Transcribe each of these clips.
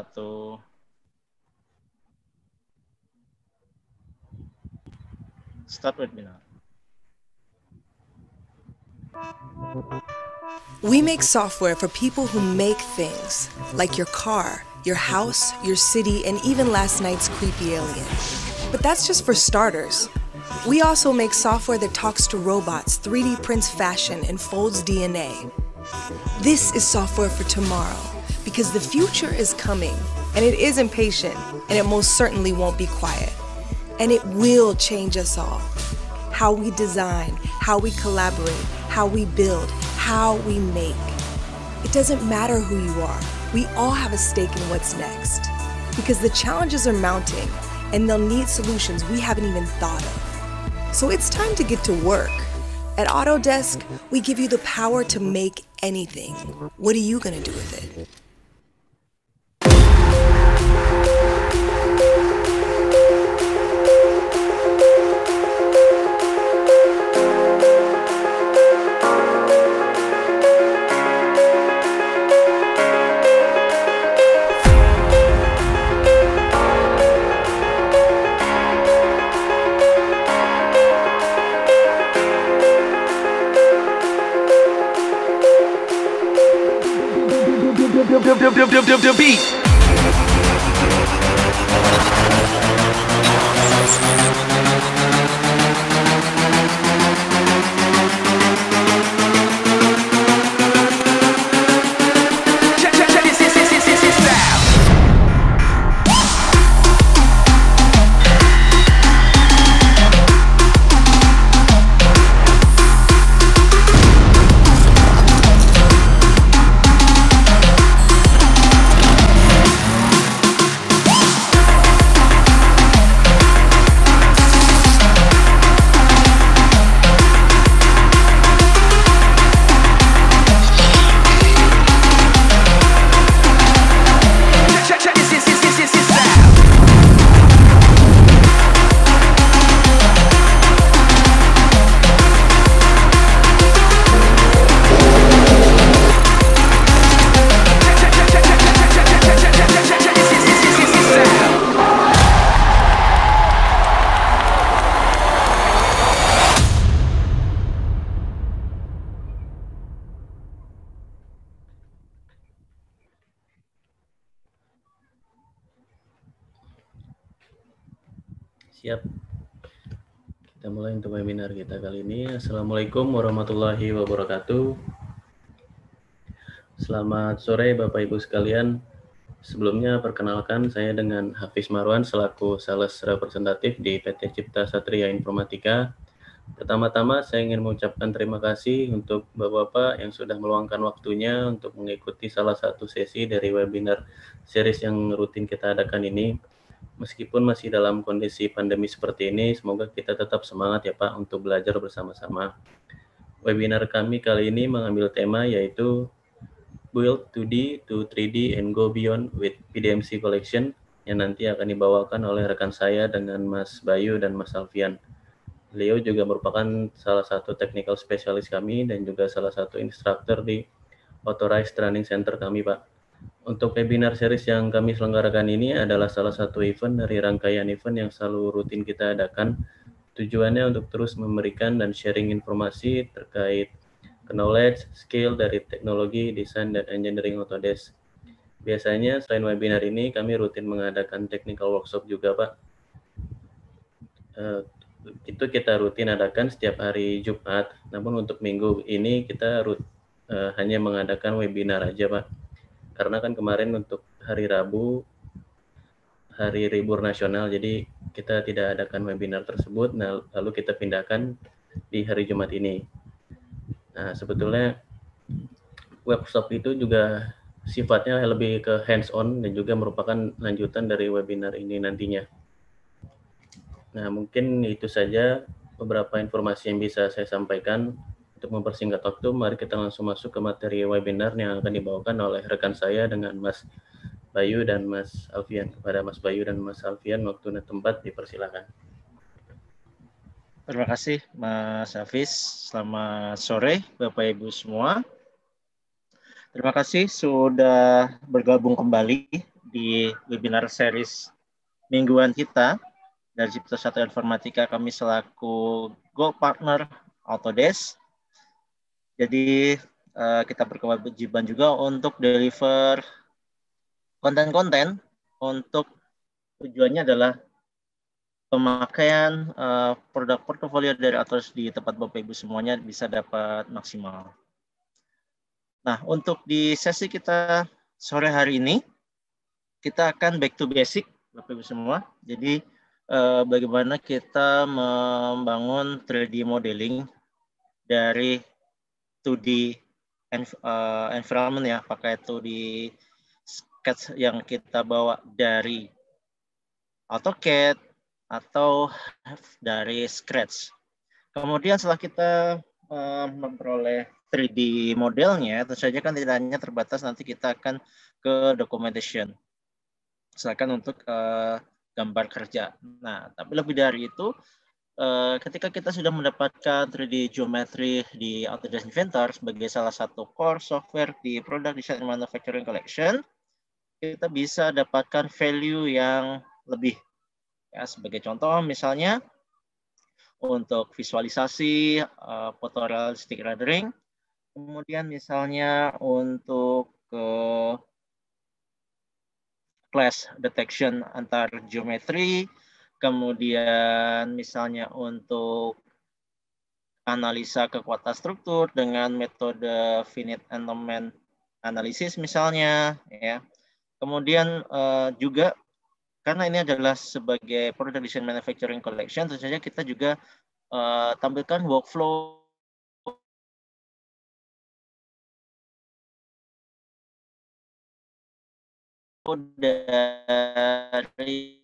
satu start webinar. We make software for people who make things, like your car, your house, your city, and even last night's creepy alien. But that's just for starters. We also make software that talks to robots, 3D prints fashion, and folds DNA. This is software for tomorrow because the future is coming and it is impatient and it most certainly won't be quiet. And it will change us all how we design, how we collaborate, how we build, how we make. It doesn't matter who you are, we all have a stake in what's next because the challenges are mounting and they'll need solutions we haven't even thought of. So it's time to get to work. At Autodesk, we give you the power to make anything. What are you going to do with it? dub beat. mulai untuk webinar kita kali ini. Assalamualaikum warahmatullahi wabarakatuh. Selamat sore Bapak Ibu sekalian. Sebelumnya perkenalkan saya dengan Hafiz Marwan selaku sales representatif di PT Cipta Satria Informatika. Pertama-tama saya ingin mengucapkan terima kasih untuk Bapak-Bapak yang sudah meluangkan waktunya untuk mengikuti salah satu sesi dari webinar series yang rutin kita adakan ini meskipun masih dalam kondisi pandemi seperti ini, semoga kita tetap semangat ya Pak untuk belajar bersama-sama. Webinar kami kali ini mengambil tema yaitu Build 2D to 3D and Go Beyond with PDMC Collection yang nanti akan dibawakan oleh rekan saya dengan Mas Bayu dan Mas Alfian. Leo juga merupakan salah satu technical specialist kami dan juga salah satu instructor di Authorized Training Center kami, Pak. Untuk webinar series yang kami selenggarakan ini adalah salah satu event dari rangkaian event yang selalu rutin kita adakan. Tujuannya untuk terus memberikan dan sharing informasi terkait knowledge, skill dari teknologi, desain, dan engineering Autodesk. Biasanya selain webinar ini, kami rutin mengadakan technical workshop juga, Pak. Uh, itu kita rutin adakan setiap hari Jumat, namun untuk minggu ini kita rut, uh, hanya mengadakan webinar aja, Pak karena kan kemarin untuk hari Rabu hari libur nasional jadi kita tidak adakan webinar tersebut nah lalu kita pindahkan di hari Jumat ini nah sebetulnya workshop itu juga sifatnya lebih ke hands on dan juga merupakan lanjutan dari webinar ini nantinya nah mungkin itu saja beberapa informasi yang bisa saya sampaikan untuk mempersingkat waktu, mari kita langsung masuk ke materi webinar yang akan dibawakan oleh rekan saya dengan Mas Bayu dan Mas Alfian. Kepada Mas Bayu dan Mas Alfian, waktu dan tempat dipersilakan. Terima kasih Mas Hafiz. Selamat sore Bapak Ibu semua. Terima kasih sudah bergabung kembali di webinar series mingguan kita dari Cipta Satu Informatika kami selaku Go Partner Autodesk jadi uh, kita berkewajiban juga untuk deliver konten-konten untuk tujuannya adalah pemakaian uh, produk portofolio dari atas di tempat Bapak Ibu semuanya bisa dapat maksimal. Nah, untuk di sesi kita sore hari ini kita akan back to basic Bapak Ibu semua. Jadi uh, bagaimana kita membangun 3D modeling dari 2D env uh, environment ya, pakai 2 di sketch yang kita bawa dari AutoCAD atau dari Scratch. Kemudian setelah kita uh, memperoleh 3D modelnya, tentu saja kan tidak hanya terbatas nanti kita akan ke documentation. Silakan untuk uh, gambar kerja. Nah, tapi lebih dari itu, Eh, ketika kita sudah mendapatkan 3D geometry di Autodesk Inventor sebagai salah satu core software di Product Design Manufacturing Collection, kita bisa dapatkan value yang lebih. Ya, sebagai contoh misalnya untuk visualisasi uh, photorealistic rendering, kemudian misalnya untuk ke uh, clash detection antar geometri, Kemudian misalnya untuk analisa kekuatan struktur dengan metode finite element analysis misalnya ya. Kemudian uh, juga karena ini adalah sebagai product design manufacturing collection tentu saja kita juga uh, tampilkan workflow dari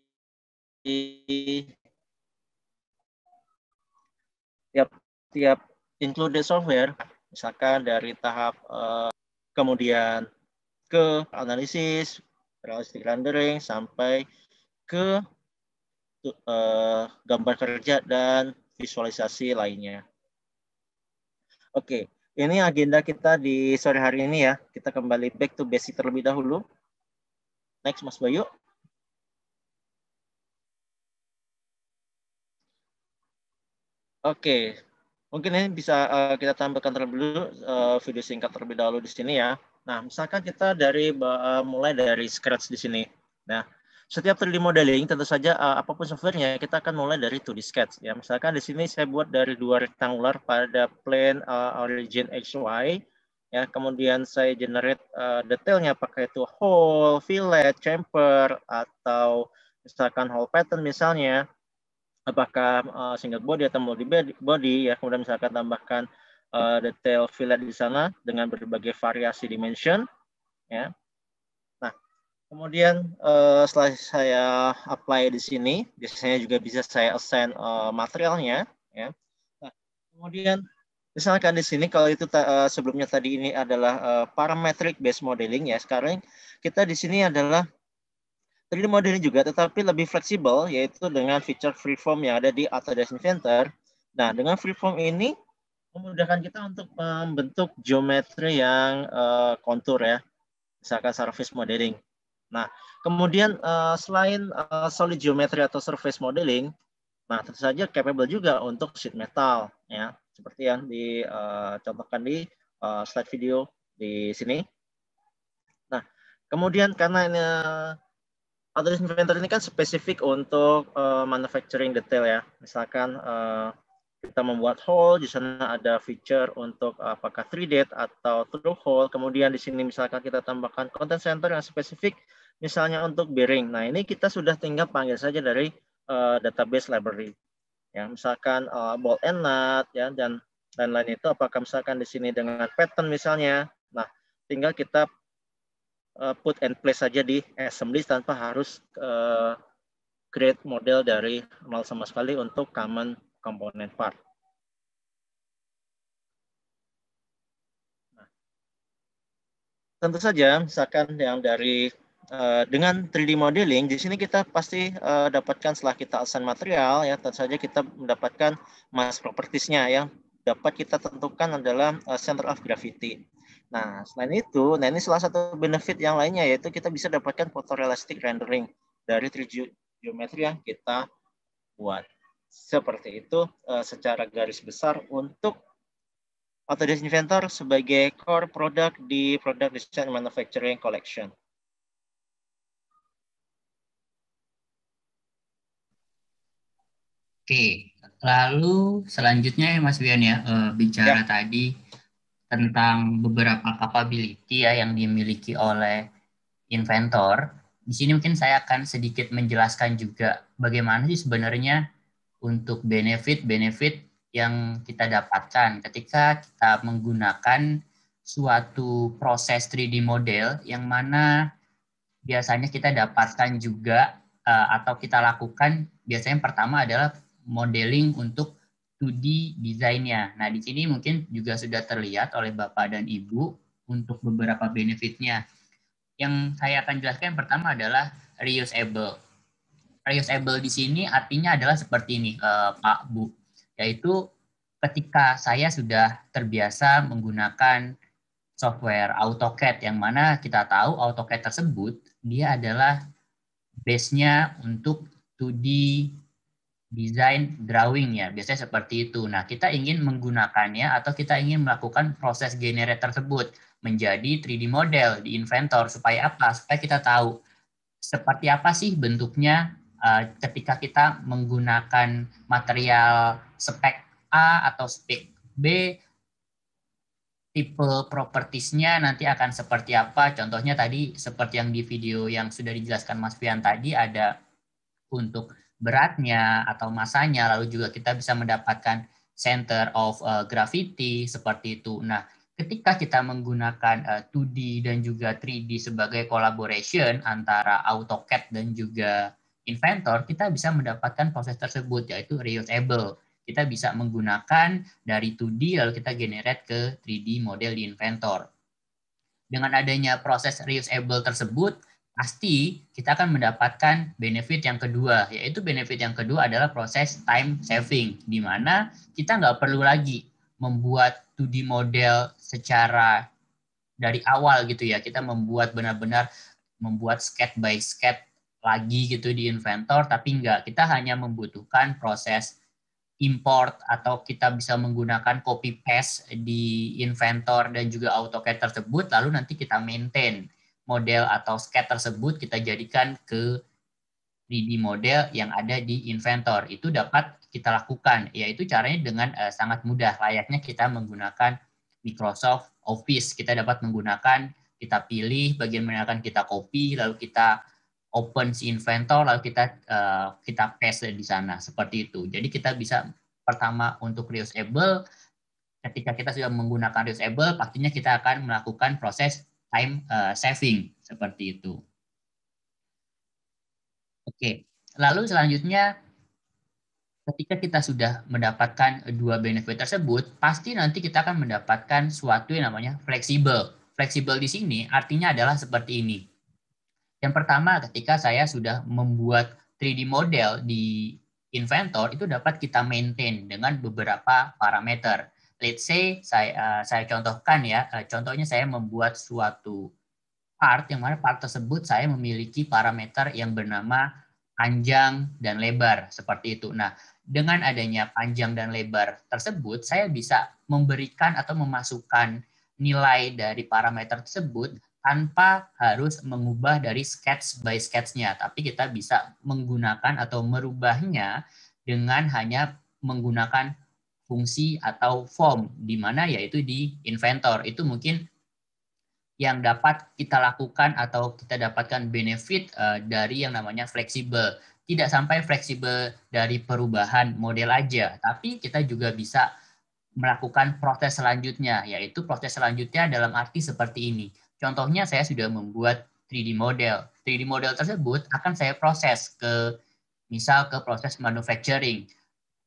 tiap tiap include software misalkan dari tahap uh, kemudian ke analisis realistic rendering sampai ke uh, gambar kerja dan visualisasi lainnya. Oke, okay. ini agenda kita di sore hari ini ya. Kita kembali back to basic terlebih dahulu. Next Mas Bayu. Oke, mungkin ini bisa uh, kita tambahkan terlebih dulu uh, video singkat terlebih dahulu di sini ya. Nah, misalkan kita dari uh, mulai dari scratch di sini. Nah, setiap 3D modeling tentu saja uh, apapun softwarenya kita akan mulai dari 2D sketch ya. Misalkan di sini saya buat dari dua rectangular pada plane uh, origin XY ya. Kemudian saya generate uh, detailnya pakai itu hole, fillet, chamfer atau misalkan hole pattern misalnya apakah uh, single body atau multi body ya kemudian misalkan tambahkan uh, detail fillet di sana dengan berbagai variasi dimension ya nah kemudian uh, setelah saya apply di sini biasanya juga bisa saya assign uh, materialnya ya nah, kemudian misalkan di sini kalau itu ta sebelumnya tadi ini adalah uh, parametric based modeling ya sekarang kita di sini adalah 3D modeling juga, tetapi lebih fleksibel, yaitu dengan fitur freeform yang ada di Autodesk Inventor. Nah, dengan freeform ini memudahkan kita untuk membentuk geometri yang uh, kontur ya, misalkan surface modeling. Nah, kemudian uh, selain uh, solid geometry atau surface modeling, nah tentu saja capable juga untuk sheet metal ya, seperti yang dicontohkan di uh, slide video di sini. Nah, kemudian karena ini, Outreach inventory ini kan spesifik untuk uh, manufacturing detail ya. Misalkan uh, kita membuat hole, di sana ada feature untuk apakah 3D atau through hole. Kemudian di sini misalkan kita tambahkan content center yang spesifik, misalnya untuk bearing. Nah ini kita sudah tinggal panggil saja dari uh, database library. Ya, misalkan uh, ball and nut ya dan lain-lain itu apakah misalkan di sini dengan pattern misalnya. Nah, tinggal kita Eh, put and place saja di assembly tanpa harus uh, create model dari nol sama sekali untuk common component part. Nah, tentu saja, misalkan yang dari Uh, dengan 3D modeling di sini kita pasti uh, dapatkan setelah kita asan material ya tentu saja kita mendapatkan mass propertiesnya yang dapat kita tentukan adalah center of gravity. Nah, selain itu, nah ini salah satu benefit yang lainnya yaitu kita bisa dapatkan fotorealistic rendering dari 3D geometri yang kita buat. Seperti itu eh, secara garis besar untuk Autodesk Inventor sebagai core product di Product Design Manufacturing Collection. Oke, lalu selanjutnya ya, Mas Bian ya, eh, bicara ya. tadi tentang beberapa capability ya yang dimiliki oleh inventor. Di sini mungkin saya akan sedikit menjelaskan juga bagaimana sih sebenarnya untuk benefit-benefit yang kita dapatkan ketika kita menggunakan suatu proses 3D model yang mana biasanya kita dapatkan juga eh, atau kita lakukan biasanya yang pertama adalah modeling untuk studi desainnya. Nah, di sini mungkin juga sudah terlihat oleh Bapak dan Ibu untuk beberapa benefitnya. Yang saya akan jelaskan pertama adalah reusable. Reusable di sini artinya adalah seperti ini, eh, Pak Bu, yaitu ketika saya sudah terbiasa menggunakan software AutoCAD yang mana kita tahu AutoCAD tersebut dia adalah base-nya untuk 2D desain drawing ya biasanya seperti itu. Nah kita ingin menggunakannya atau kita ingin melakukan proses generate tersebut menjadi 3D model di inventor supaya apa? Supaya kita tahu seperti apa sih bentuknya eh, ketika kita menggunakan material spek A atau spek B tipe propertiesnya nanti akan seperti apa contohnya tadi seperti yang di video yang sudah dijelaskan Mas Fian tadi ada untuk beratnya atau masanya, lalu juga kita bisa mendapatkan center of uh, gravity seperti itu. Nah, ketika kita menggunakan uh, eh, 2D dan juga 3D sebagai collaboration antara AutoCAD dan juga Inventor, kita bisa mendapatkan proses tersebut yaitu reusable. Kita bisa menggunakan dari 2D lalu kita generate ke 3D model di Inventor. Dengan adanya proses reusable tersebut, pasti kita akan mendapatkan benefit yang kedua, yaitu benefit yang kedua adalah proses time saving, di mana kita nggak perlu lagi membuat 2D model secara dari awal gitu ya, kita membuat benar-benar membuat sketch by sketch lagi gitu di inventor, tapi nggak, kita hanya membutuhkan proses import atau kita bisa menggunakan copy paste di inventor dan juga AutoCAD tersebut, lalu nanti kita maintain model atau sket tersebut kita jadikan ke 3D model yang ada di inventor. Itu dapat kita lakukan, yaitu caranya dengan uh, sangat mudah. Layaknya kita menggunakan Microsoft Office, kita dapat menggunakan, kita pilih bagian mana akan kita copy, lalu kita open si inventor, lalu kita uh, kita paste di sana seperti itu. Jadi kita bisa pertama untuk reusable, ketika kita sudah menggunakan reusable, pastinya kita akan melakukan proses time uh, saving seperti itu. Oke, lalu selanjutnya ketika kita sudah mendapatkan dua benefit tersebut, pasti nanti kita akan mendapatkan suatu yang namanya fleksibel. Fleksibel di sini artinya adalah seperti ini. Yang pertama, ketika saya sudah membuat 3D model di Inventor, itu dapat kita maintain dengan beberapa parameter let's say saya uh, saya contohkan ya, uh, contohnya saya membuat suatu part yang mana part tersebut saya memiliki parameter yang bernama panjang dan lebar seperti itu. Nah, dengan adanya panjang dan lebar tersebut, saya bisa memberikan atau memasukkan nilai dari parameter tersebut tanpa harus mengubah dari sketch by sketch-nya, tapi kita bisa menggunakan atau merubahnya dengan hanya menggunakan fungsi atau form di mana yaitu di inventor itu mungkin yang dapat kita lakukan atau kita dapatkan benefit uh, dari yang namanya fleksibel tidak sampai fleksibel dari perubahan model aja tapi kita juga bisa melakukan proses selanjutnya yaitu proses selanjutnya dalam arti seperti ini contohnya saya sudah membuat 3D model 3D model tersebut akan saya proses ke misal ke proses manufacturing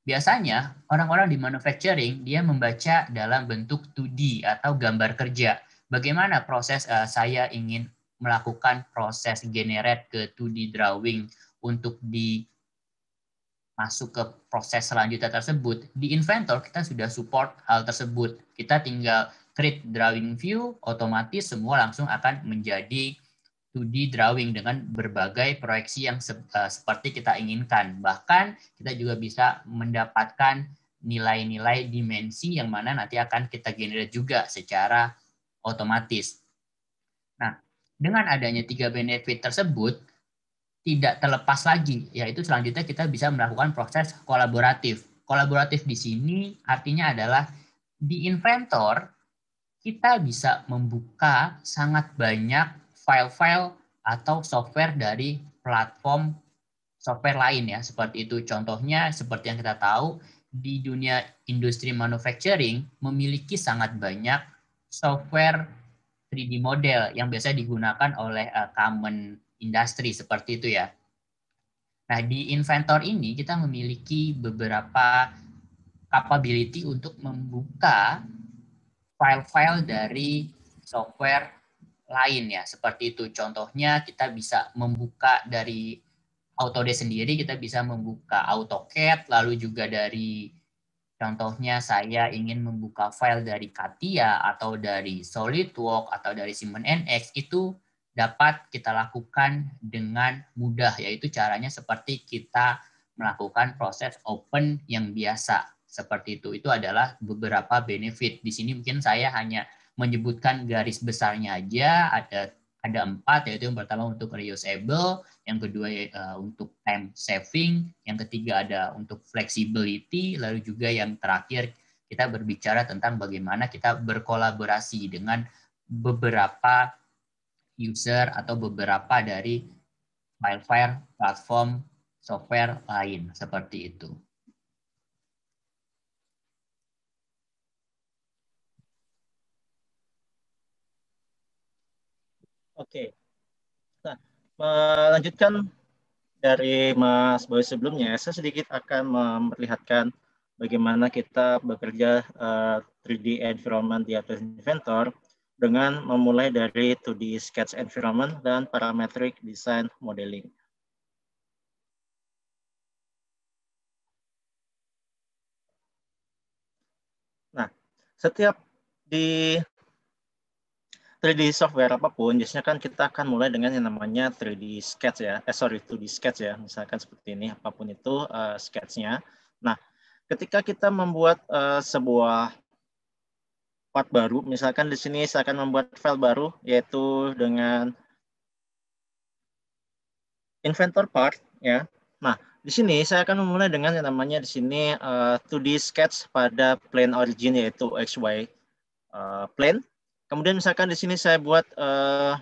Biasanya orang-orang di manufacturing dia membaca dalam bentuk 2D atau gambar kerja. Bagaimana proses uh, saya ingin melakukan proses generate ke 2D drawing untuk di masuk ke proses selanjutnya tersebut. Di Inventor kita sudah support hal tersebut. Kita tinggal create drawing view, otomatis semua langsung akan menjadi 2D drawing dengan berbagai proyeksi yang se eh, seperti kita inginkan. Bahkan kita juga bisa mendapatkan nilai-nilai dimensi yang mana nanti akan kita generate juga secara otomatis. Nah, dengan adanya tiga benefit tersebut, tidak terlepas lagi, yaitu selanjutnya kita bisa melakukan proses kolaboratif. Kolaboratif di sini artinya adalah di inventor, kita bisa membuka sangat banyak file-file atau software dari platform software lain ya. Seperti itu contohnya seperti yang kita tahu di dunia industri manufacturing memiliki sangat banyak software 3D model yang biasa digunakan oleh uh, common industry seperti itu ya. Nah, di inventor ini kita memiliki beberapa capability untuk membuka file-file dari software lain ya seperti itu contohnya kita bisa membuka dari Autodesk sendiri kita bisa membuka AutoCAD lalu juga dari contohnya saya ingin membuka file dari Katia atau dari SolidWorks atau dari Simon NX itu dapat kita lakukan dengan mudah yaitu caranya seperti kita melakukan proses open yang biasa seperti itu itu adalah beberapa benefit di sini mungkin saya hanya menyebutkan garis besarnya aja ada ada empat yaitu yang pertama untuk reusable, yang kedua uh, untuk time saving, yang ketiga ada untuk flexibility, lalu juga yang terakhir kita berbicara tentang bagaimana kita berkolaborasi dengan beberapa user atau beberapa dari file-file platform software lain seperti itu. Oke. Nah, melanjutkan dari Mas Boy sebelumnya, saya sedikit akan memperlihatkan bagaimana kita bekerja uh, eh, 3D environment di atas Inventor dengan memulai dari 2D sketch environment dan parametric design modeling. Nah, setiap di 3D software apapun, biasanya kan kita akan mulai dengan yang namanya 3D sketch ya, eh sorry 2D sketch ya, misalkan seperti ini, apapun itu uh, sketchnya. Nah, ketika kita membuat uh, sebuah part baru, misalkan di sini saya akan membuat file baru, yaitu dengan inventor part ya. Nah, di sini saya akan memulai dengan yang namanya di sini uh, eh, 2D sketch pada plane origin yaitu XY uh, plane Kemudian misalkan di sini saya buat uh,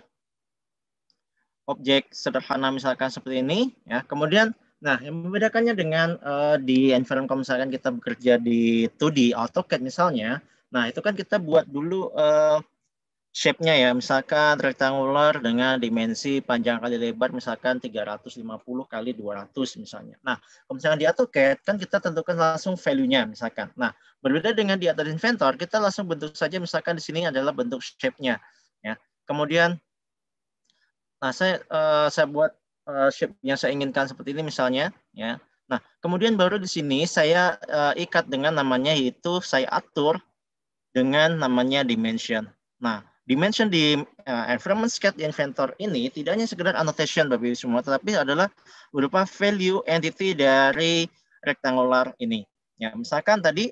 objek sederhana misalkan seperti ini ya. Kemudian nah yang membedakannya dengan uh, di environment kalau misalkan kita bekerja di 2D AutoCAD misalnya, nah itu kan kita buat dulu uh, shape-nya ya, misalkan rectangular dengan dimensi panjang kali lebar misalkan 350 kali 200 misalnya. Nah, kalau misalkan di AutoCAD kan kita tentukan langsung value-nya misalkan. Nah, berbeda dengan di Auto Inventor, kita langsung bentuk saja misalkan di sini adalah bentuk shape-nya ya. Kemudian nah saya uh, saya buat uh, shape yang saya inginkan seperti ini misalnya ya. Nah, kemudian baru di sini saya uh, ikat dengan namanya yaitu saya atur dengan namanya dimension. Nah, dimension di uh, environment sketch inventor ini tidak hanya sekedar annotation bagi semua tetapi adalah berupa value entity dari rectangular ini. Ya, misalkan tadi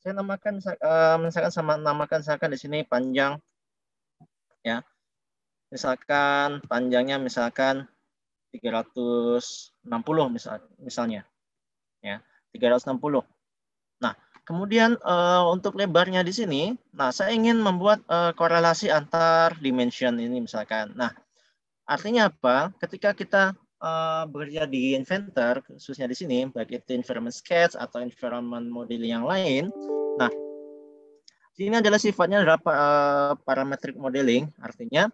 saya namakan eh, misalkan sama namakan misalkan di sini panjang ya. Misalkan panjangnya misalkan 360 misal misalnya. Ya, 360. Nah, Kemudian uh, untuk lebarnya di sini, nah saya ingin membuat uh, korelasi antar dimension ini misalkan. Nah, artinya apa? Ketika kita uh, bekerja di inventor, khususnya di sini, baik itu environment sketch atau environment model yang lain, nah ini adalah sifatnya adalah uh, parametric modeling, artinya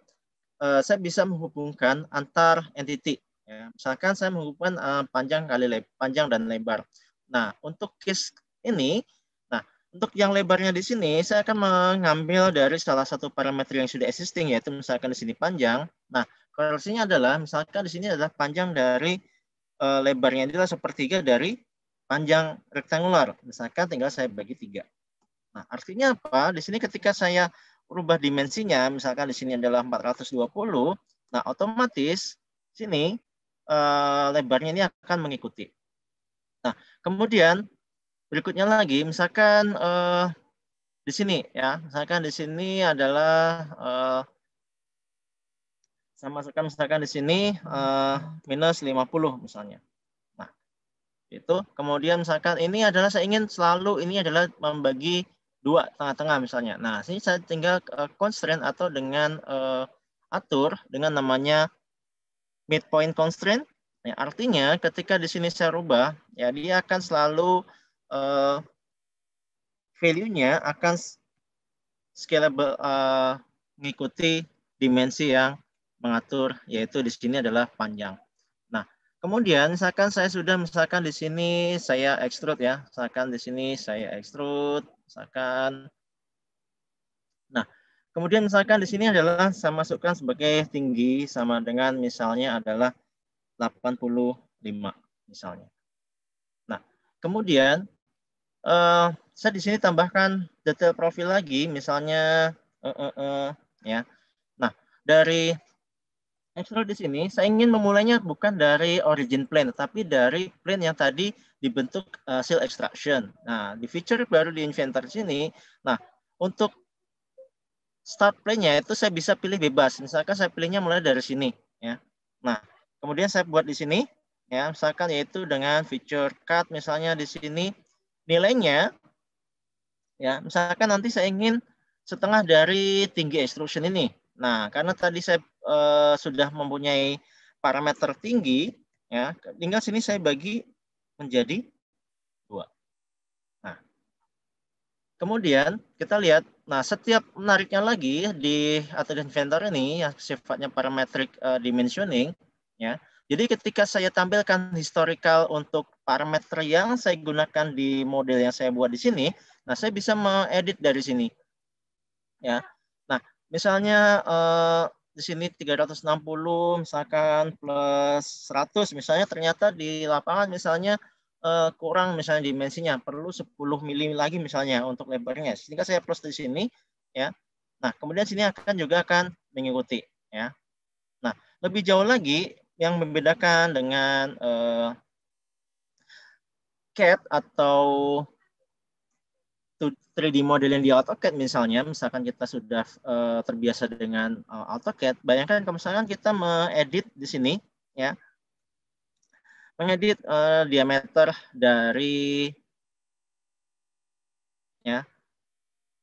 saya bisa menghubungkan antar entity. Ya. Misalkan saya menghubungkan panjang kali lebar, panjang dan lebar. Nah, untuk case ini untuk yang lebarnya di sini, saya akan mengambil dari salah satu parameter yang sudah existing, yaitu misalkan di sini panjang. Nah, korelasinya adalah, misalkan di sini adalah panjang dari e, lebarnya adalah sepertiga dari panjang rektangular. Misalkan tinggal saya bagi tiga. Nah, artinya apa? Di sini ketika saya rubah dimensinya, misalkan di sini adalah 420, nah otomatis sini e, lebarnya ini akan mengikuti. Nah, kemudian berikutnya lagi misalkan uh, di sini ya misalkan di sini adalah uh, sama misalkan misalkan di sini uh, minus 50 misalnya nah itu kemudian misalkan ini adalah saya ingin selalu ini adalah membagi dua tengah-tengah misalnya nah sini saya tinggal uh, constraint atau dengan uh, atur dengan namanya midpoint constraint nah, artinya ketika di sini saya rubah ya dia akan selalu uh, value-nya akan scalable uh, mengikuti dimensi yang mengatur yaitu di sini adalah panjang. Nah, kemudian misalkan saya sudah misalkan di sini saya extrude ya, misalkan di sini saya extrude, misalkan Nah, kemudian misalkan di sini adalah saya masukkan sebagai tinggi sama dengan misalnya adalah 85 misalnya. Nah, kemudian uh, saya di sini tambahkan detail profil lagi, misalnya uh, uh, uh, ya. Nah, dari Excel di sini saya ingin memulainya bukan dari origin plane, tapi dari plane yang tadi dibentuk uh, seal extraction. Nah, di feature baru di inventor sini, nah untuk start plane-nya itu saya bisa pilih bebas. Misalkan saya pilihnya mulai dari sini, ya. Nah, kemudian saya buat di sini, ya misalkan yaitu dengan feature cut misalnya di sini nilainya ya misalkan nanti saya ingin setengah dari tinggi extrusion ini. Nah, karena tadi saya e, sudah mempunyai parameter tinggi, ya, tinggal sini saya bagi menjadi dua. Nah, kemudian kita lihat, nah setiap menariknya lagi di atau inventor ini yang sifatnya parametric e, dimensioning, ya. Jadi ketika saya tampilkan historical untuk parameter yang saya gunakan di model yang saya buat di sini, nah saya bisa mengedit dari sini. Ya. Nah, misalnya eh, di sini 360 misalkan plus 100 misalnya ternyata di lapangan misalnya eh, kurang misalnya dimensinya, perlu 10 mm lagi misalnya untuk lebarnya. Sehingga saya plus di sini ya. Nah, kemudian sini akan juga akan mengikuti ya. Nah, lebih jauh lagi yang membedakan dengan eh, CAD atau 3D model yang di AutoCAD misalnya, misalkan kita sudah uh, terbiasa dengan uh, AutoCAD, bayangkan kalau misalkan kita mengedit di sini, ya, mengedit uh, diameter dari ya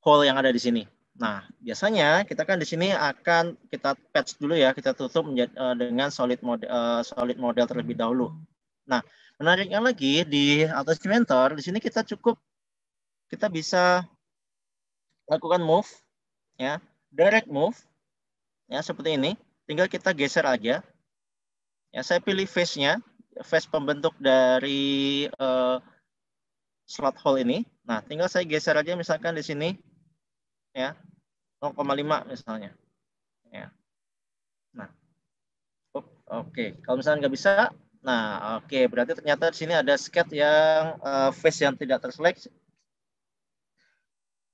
hole yang ada di sini. Nah, biasanya kita kan di sini akan kita patch dulu ya, kita tutup menjadi, uh, dengan solid model uh, solid model terlebih dahulu. Nah, Menariknya lagi di atas mentor, di sini kita cukup kita bisa lakukan move ya, direct move ya seperti ini. Tinggal kita geser aja. Ya, saya pilih face-nya, face pembentuk dari uh, slot hole ini. Nah, tinggal saya geser aja misalkan di sini ya 0,5 misalnya. Ya. Nah, oke. Okay. Kalau misalnya nggak bisa, Nah, oke, okay. berarti ternyata di sini ada sket yang uh, face yang tidak terseleksi.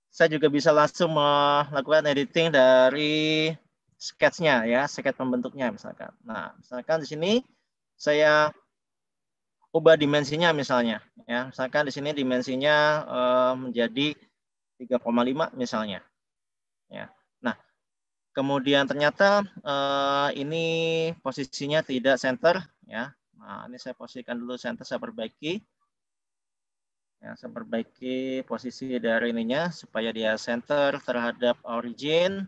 Saya juga bisa langsung melakukan editing dari sketchnya ya, sket pembentuknya misalkan. Nah, misalkan di sini saya ubah dimensinya misalnya ya, misalkan di sini dimensinya uh, menjadi 3,5 misalnya. Ya. Nah, kemudian ternyata uh, ini posisinya tidak center ya Nah, ini saya posisikan dulu center, saya perbaiki. Ya, saya perbaiki posisi dari ininya supaya dia center terhadap origin.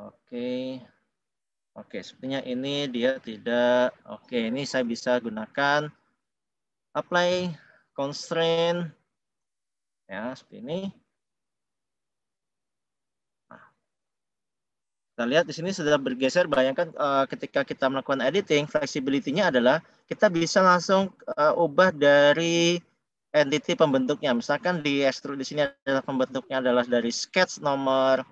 Oke. Oke, sepertinya ini dia tidak oke, ini saya bisa gunakan apply constraint ya seperti ini Kita lihat di sini sudah bergeser. Bayangkan uh, ketika kita melakukan editing, fleksibilitasnya adalah kita bisa langsung uh, ubah dari entity pembentuknya. Misalkan di extrude di sini adalah pembentuknya adalah dari sketch nomor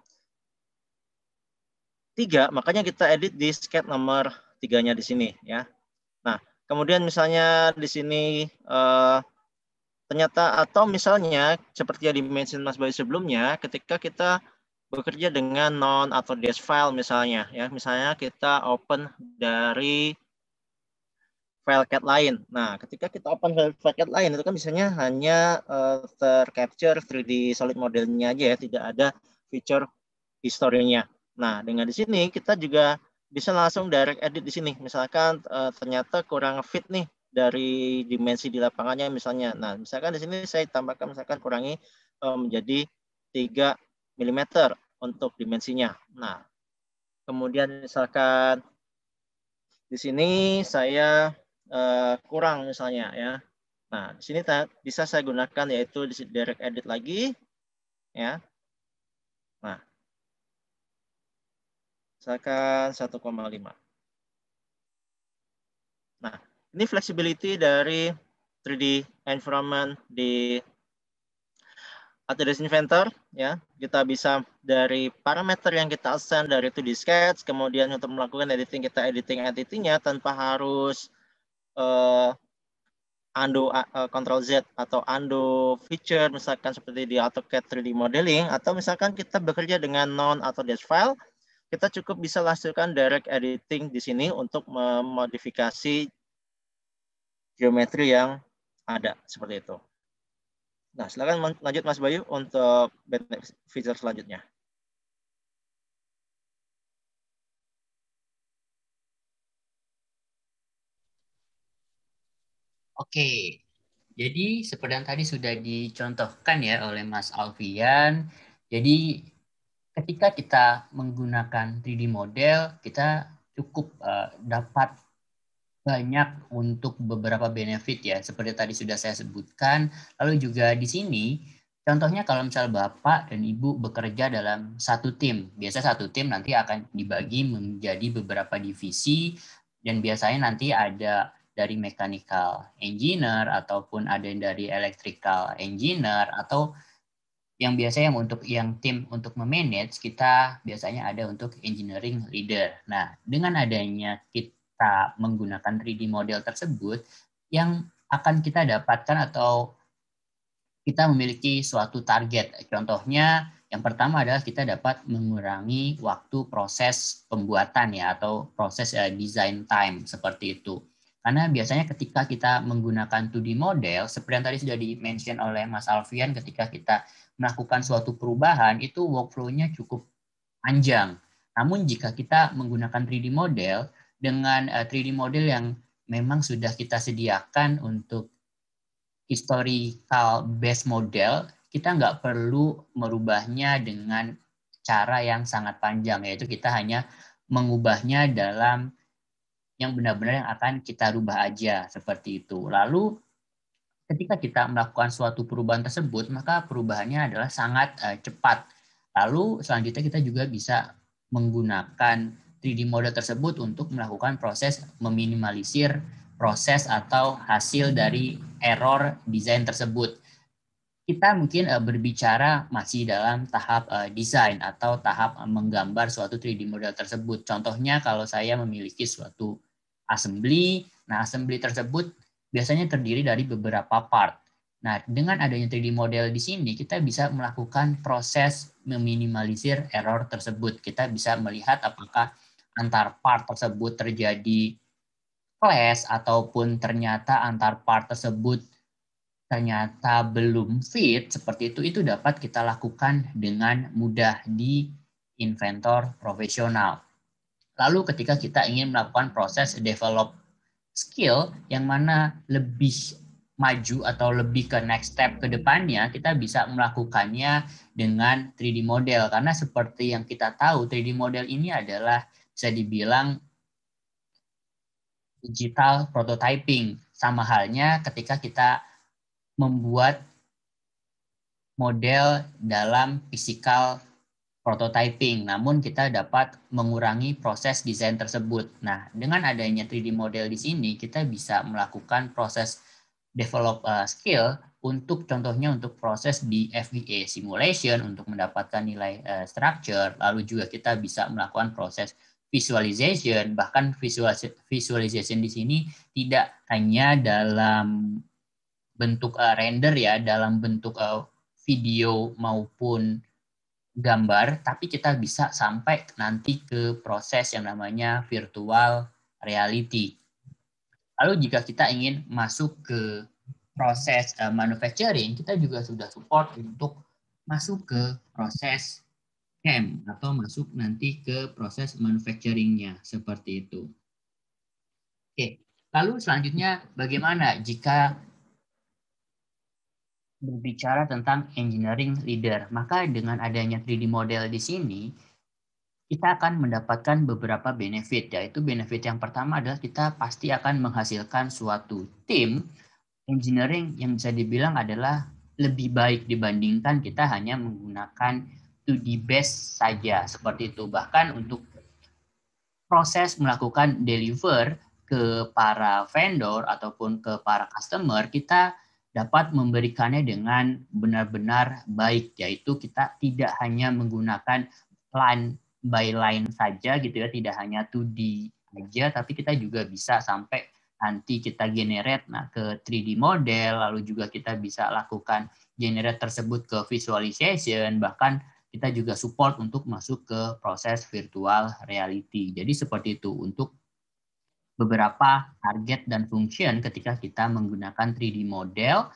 tiga makanya kita edit di sketch nomor tiganya di sini ya. Nah, kemudian misalnya di sini uh, ternyata atau misalnya seperti yang dimention Mas Bayu sebelumnya, ketika kita bekerja dengan non atau des file misalnya ya misalnya kita open dari file cat lain. Nah, ketika kita open file, cat lain itu kan biasanya hanya uh, tercapture 3D solid modelnya aja ya, tidak ada feature historinya. Nah, dengan di sini kita juga bisa langsung direct edit di sini. Misalkan uh, ternyata kurang fit nih dari dimensi di lapangannya misalnya. Nah, misalkan di sini saya tambahkan misalkan kurangi uh, menjadi tiga mm untuk dimensinya. Nah, kemudian misalkan di sini saya uh, kurang misalnya ya. Nah, di sini bisa saya gunakan yaitu di direct edit lagi ya. Nah. Misalkan 1,5. Nah, ini flexibility dari 3D environment di atau inventor ya kita bisa dari parameter yang kita assign dari itu di sketch kemudian untuk melakukan editing kita editing editingnya tanpa harus uh, undo uh, control Z atau undo feature misalkan seperti di AutoCAD 3D modeling atau misalkan kita bekerja dengan non atau dash file kita cukup bisa langsungkan direct editing di sini untuk memodifikasi geometri yang ada seperti itu. Nah, silakan lanjut Mas Bayu untuk feature selanjutnya. Oke, jadi seperti yang tadi sudah dicontohkan ya oleh Mas Alfian, jadi ketika kita menggunakan 3D model, kita cukup uh, dapat banyak untuk beberapa benefit ya, seperti tadi sudah saya sebutkan. Lalu juga di sini, contohnya kalau misal bapak dan ibu bekerja dalam satu tim, biasa satu tim nanti akan dibagi menjadi beberapa divisi, dan biasanya nanti ada dari mechanical engineer ataupun ada yang dari electrical engineer atau yang biasanya untuk yang tim untuk memanage kita biasanya ada untuk engineering leader. Nah, dengan adanya kita kita menggunakan 3D model tersebut yang akan kita dapatkan atau kita memiliki suatu target. Contohnya yang pertama adalah kita dapat mengurangi waktu proses pembuatan ya atau proses uh, design time seperti itu. Karena biasanya ketika kita menggunakan 2D model, seperti yang tadi sudah di-mention oleh Mas Alfian, ketika kita melakukan suatu perubahan, itu workflow-nya cukup panjang. Namun jika kita menggunakan 3D model, dengan 3D eh, model yang memang sudah kita sediakan untuk historical base model, kita nggak perlu merubahnya dengan cara yang sangat panjang, yaitu kita hanya mengubahnya dalam yang benar-benar yang akan kita rubah aja seperti itu. Lalu ketika kita melakukan suatu perubahan tersebut, maka perubahannya adalah sangat eh, cepat. Lalu selanjutnya kita juga bisa menggunakan 3D model tersebut untuk melakukan proses meminimalisir proses atau hasil dari error desain tersebut. Kita mungkin eh, berbicara masih dalam tahap eh, desain atau tahap eh, menggambar suatu 3D model tersebut. Contohnya kalau saya memiliki suatu assembly, nah assembly tersebut biasanya terdiri dari beberapa part. Nah, dengan adanya 3D model di sini, kita bisa melakukan proses meminimalisir error tersebut. Kita bisa melihat apakah antar part tersebut terjadi clash ataupun ternyata antar part tersebut ternyata belum fit seperti itu itu dapat kita lakukan dengan mudah di inventor profesional. Lalu ketika kita ingin melakukan proses develop skill yang mana lebih maju atau lebih ke next step ke depannya, kita bisa melakukannya dengan 3D model. Karena seperti yang kita tahu, 3D model ini adalah bisa dibilang digital prototyping. Sama halnya ketika kita membuat model dalam physical prototyping, namun kita dapat mengurangi proses desain tersebut. Nah, dengan adanya 3D model di sini, kita bisa melakukan proses develop uh, skill untuk contohnya untuk proses di FBA simulation untuk mendapatkan nilai uh, structure, lalu juga kita bisa melakukan proses visualization bahkan visualization di sini tidak hanya dalam bentuk uh, render ya dalam bentuk uh, video maupun gambar tapi kita bisa sampai nanti ke proses yang namanya virtual reality. Lalu jika kita ingin masuk ke proses uh, manufacturing kita juga sudah support untuk masuk ke proses chem atau masuk nanti ke proses manufacturingnya seperti itu. Oke, lalu selanjutnya bagaimana jika berbicara tentang engineering leader? Maka dengan adanya 3D model di sini, kita akan mendapatkan beberapa benefit, yaitu benefit yang pertama adalah kita pasti akan menghasilkan suatu tim engineering yang bisa dibilang adalah lebih baik dibandingkan kita hanya menggunakan the best saja seperti itu. Bahkan untuk proses melakukan deliver ke para vendor ataupun ke para customer kita dapat memberikannya dengan benar-benar baik yaitu kita tidak hanya menggunakan line by line saja gitu ya tidak hanya to the aja tapi kita juga bisa sampai nanti kita generate nah ke 3D model lalu juga kita bisa lakukan generate tersebut ke visualization bahkan kita juga support untuk masuk ke proses virtual reality. Jadi seperti itu untuk beberapa target dan function ketika kita menggunakan 3D model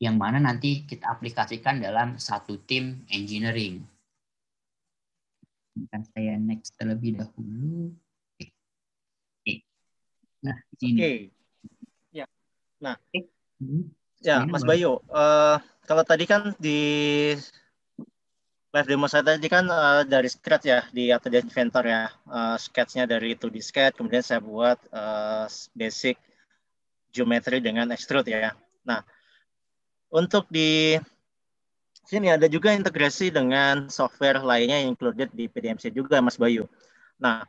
yang mana nanti kita aplikasikan dalam satu tim engineering. Akan saya next terlebih dahulu. Oke. Okay. Nah, ini. Okay. Ya. Nah. Hmm. Ya, Mas Bayu, uh, kalau tadi kan di live demo saya tadi kan uh, dari scratch ya di di Inventor ya. Uh, sketchnya dari itu di sketch, kemudian saya buat uh, basic geometry dengan extrude ya. Nah, untuk di sini ada juga integrasi dengan software lainnya yang included di PDMC juga Mas Bayu. Nah,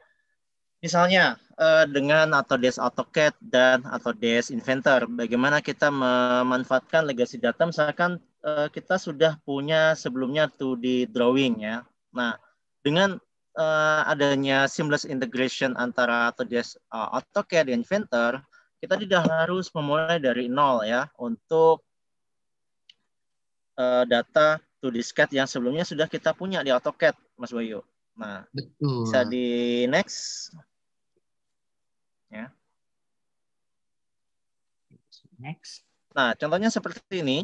misalnya uh, dengan Autodesk AutoCAD dan Autodesk Inventor, bagaimana kita memanfaatkan legacy data misalkan Eh, kita sudah punya sebelumnya 2D drawing ya. Nah, dengan uh, adanya seamless integration antara Autodesk uh, AutoCAD dan Inventor, kita tidak harus memulai dari nol ya untuk uh, data 2D sketch yang sebelumnya sudah kita punya di AutoCAD, Mas Bayu. Nah, Betul. bisa di next. Ya. Next. Nah, contohnya seperti ini.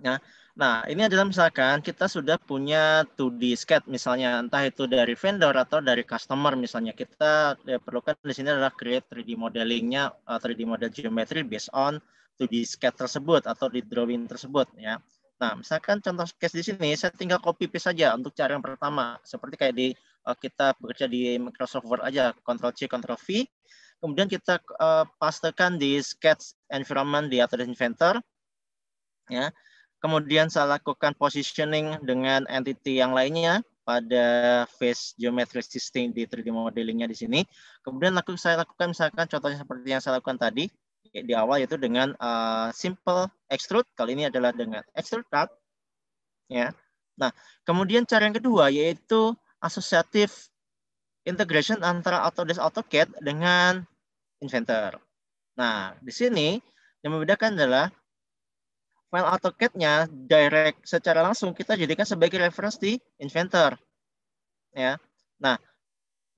Ya. Nah, ini adalah misalkan kita sudah punya 2D sketch misalnya entah itu dari vendor atau dari customer misalnya kita ya, perlukan di sini adalah create 3D modelingnya 3D eh, model geometry based on 2D sketch tersebut atau di drawing tersebut ya. Nah, misalkan contoh case di sini saya tinggal copy paste saja untuk cara yang pertama seperti kayak di eh, kita bekerja di Microsoft Word aja Ctrl C Ctrl V kemudian kita uh, pastekan di sketch environment di Autodesk Inventor ya Kemudian saya lakukan positioning dengan entity yang lainnya pada face geometric system di 3D modelingnya di sini. Kemudian laku, saya lakukan misalkan contohnya seperti yang saya lakukan tadi di awal yaitu dengan uh, simple extrude. Kali ini adalah dengan extrude cut. Ya. Nah, kemudian cara yang kedua yaitu associative integration antara Autodesk AutoCAD dengan Inventor. Nah, di sini yang membedakan adalah file AutoCAD-nya direct secara langsung kita jadikan sebagai reference di inventor. Ya. Nah,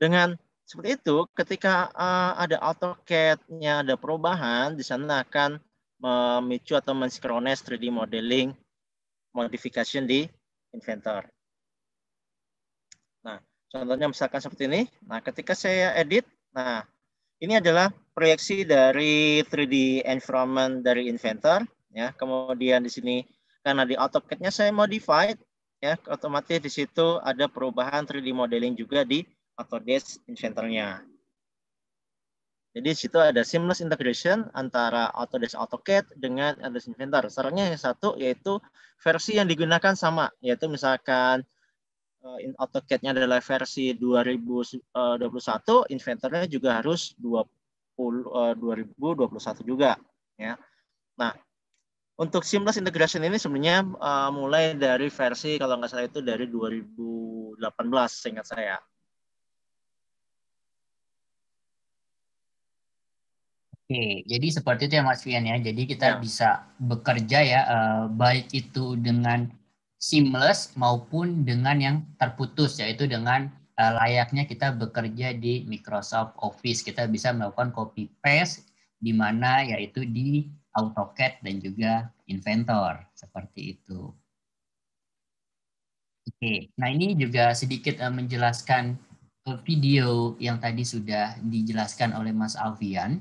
dengan seperti itu ketika uh, ada AutoCAD-nya ada perubahan di sana akan memicu atau mensynchronize 3D modeling modification di inventor. Nah, contohnya misalkan seperti ini. Nah, ketika saya edit, nah ini adalah proyeksi dari 3D environment dari inventor ya. Kemudian di sini karena di AutoCAD-nya saya modified ya, otomatis di situ ada perubahan 3D modeling juga di Autodesk Inventor-nya. Jadi di situ ada seamless integration antara Autodesk AutoCAD dengan Autodesk Inventor. Syaratnya yang satu yaitu versi yang digunakan sama, yaitu misalkan eh, in AutoCAD-nya adalah versi 2021, eh, Inventor-nya juga harus 20, 2021 eh, juga ya. Nah, untuk seamless integration ini sebenarnya uh, mulai dari versi kalau nggak salah itu dari 2018 seingat saya. Oke, jadi seperti itu ya Mas Fian ya. Jadi kita ya. bisa bekerja ya uh, baik itu dengan seamless maupun dengan yang terputus yaitu dengan uh, layaknya kita bekerja di Microsoft Office kita bisa melakukan copy paste di mana yaitu di AutoCAD dan juga Inventor seperti itu. Oke, nah ini juga sedikit eh, menjelaskan eh, video yang tadi sudah dijelaskan oleh Mas Alfian.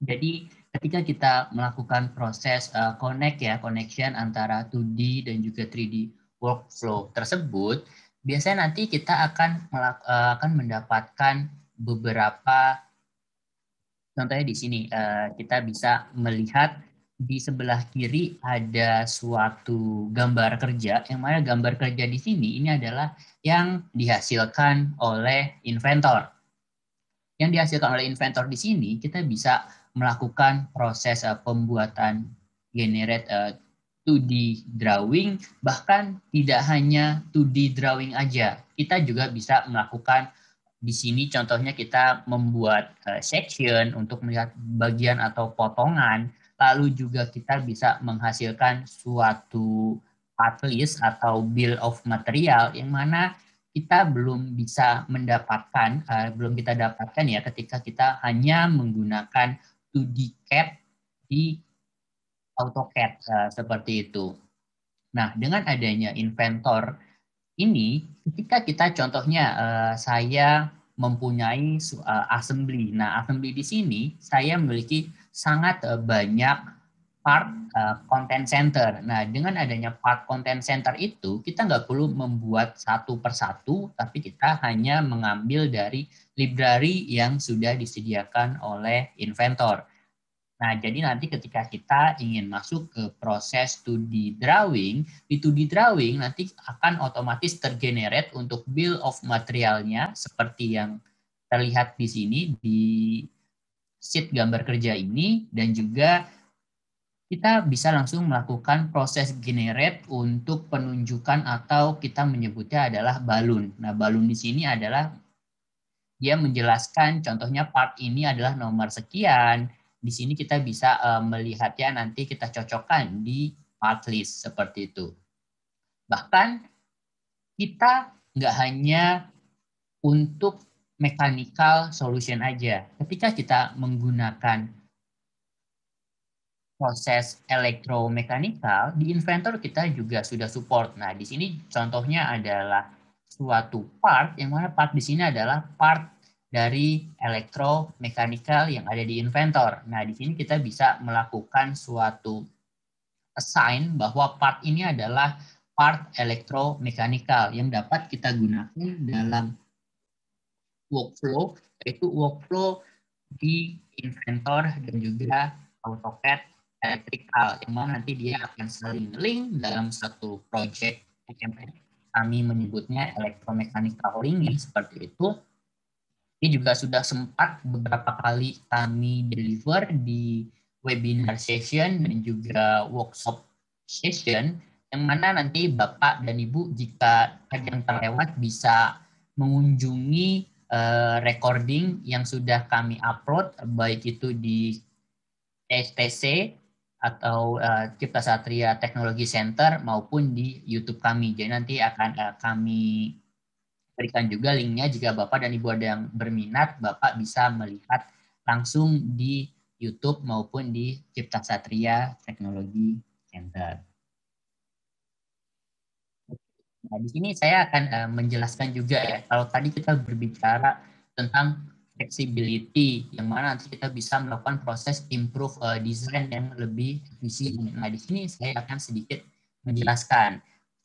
Jadi ketika kita melakukan proses eh, connect ya, connection antara 2D dan juga 3D workflow tersebut, biasanya nanti kita akan akan mendapatkan beberapa contohnya di sini uh, kita bisa melihat di sebelah kiri ada suatu gambar kerja yang mana gambar kerja di sini ini adalah yang dihasilkan oleh inventor. Yang dihasilkan oleh inventor di sini kita bisa melakukan proses uh, pembuatan generate uh, eh, 2D drawing bahkan tidak hanya 2D drawing aja. Kita juga bisa melakukan di sini contohnya kita membuat uh, section untuk melihat bagian atau potongan, lalu juga kita bisa menghasilkan suatu part list atau bill of material yang mana kita belum bisa mendapatkan, uh, belum kita dapatkan ya ketika kita hanya menggunakan 2D CAD di AutoCAD uh, seperti itu. Nah, dengan adanya inventor ini ketika kita contohnya uh, saya mempunyai uh, assembly. Nah, assembly di sini saya memiliki sangat uh, banyak part uh, content center. Nah, dengan adanya part content center itu, kita nggak perlu membuat satu persatu, tapi kita hanya mengambil dari library yang sudah disediakan oleh inventor. Nah, jadi nanti ketika kita ingin masuk ke proses to d drawing, di 2D drawing nanti akan otomatis tergenerate untuk bill of materialnya seperti yang terlihat di sini di sheet gambar kerja ini dan juga kita bisa langsung melakukan proses generate untuk penunjukan atau kita menyebutnya adalah balun. Nah, balun di sini adalah dia menjelaskan contohnya part ini adalah nomor sekian, di sini kita bisa eh, melihatnya nanti kita cocokkan di part list seperti itu. Bahkan kita nggak hanya untuk mechanical solution aja. Ketika kita menggunakan proses elektromekanikal di inventor kita juga sudah support. Nah, di sini contohnya adalah suatu part yang mana part di sini adalah part dari elektromekanikal yang ada di inventor. Nah, di sini kita bisa melakukan suatu assign bahwa part ini adalah part elektromekanikal yang dapat kita gunakan dalam workflow, yaitu workflow di inventor dan juga AutoCAD electrical, yang mana nanti dia akan saling link dalam satu project Kami menyebutnya elektromekanikal linking seperti itu ini juga sudah sempat beberapa kali kami deliver di webinar session dan juga workshop session yang mana nanti Bapak dan Ibu jika ada yang terlewat bisa mengunjungi eh, recording yang sudah kami upload baik itu di STC atau uh, Cipta Satria Teknologi Center maupun di YouTube kami. Jadi nanti akan eh, kami berikan juga linknya jika Bapak dan Ibu ada yang berminat, Bapak bisa melihat langsung di YouTube maupun di Cipta Satria Teknologi Center. Nah, di sini saya akan uh, menjelaskan juga ya, kalau tadi kita berbicara tentang flexibility, yang mana nanti kita bisa melakukan proses improve uh, eh, design yang lebih efisien. Nah, di sini saya akan sedikit menjelaskan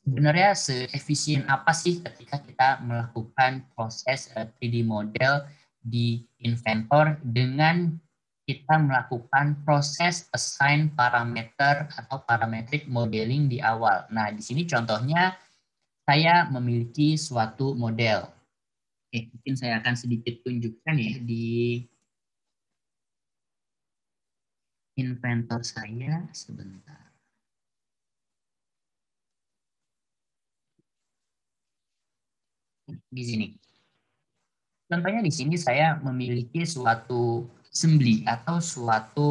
sebenarnya seefisien apa sih ketika kita melakukan proses 3D eh, model di inventor dengan kita melakukan proses assign parameter atau parametric modeling di awal. Nah, di sini contohnya saya memiliki suatu model. Oke, mungkin saya akan sedikit tunjukkan ya di inventor saya sebentar. di sini. Contohnya di sini saya memiliki suatu sembli atau suatu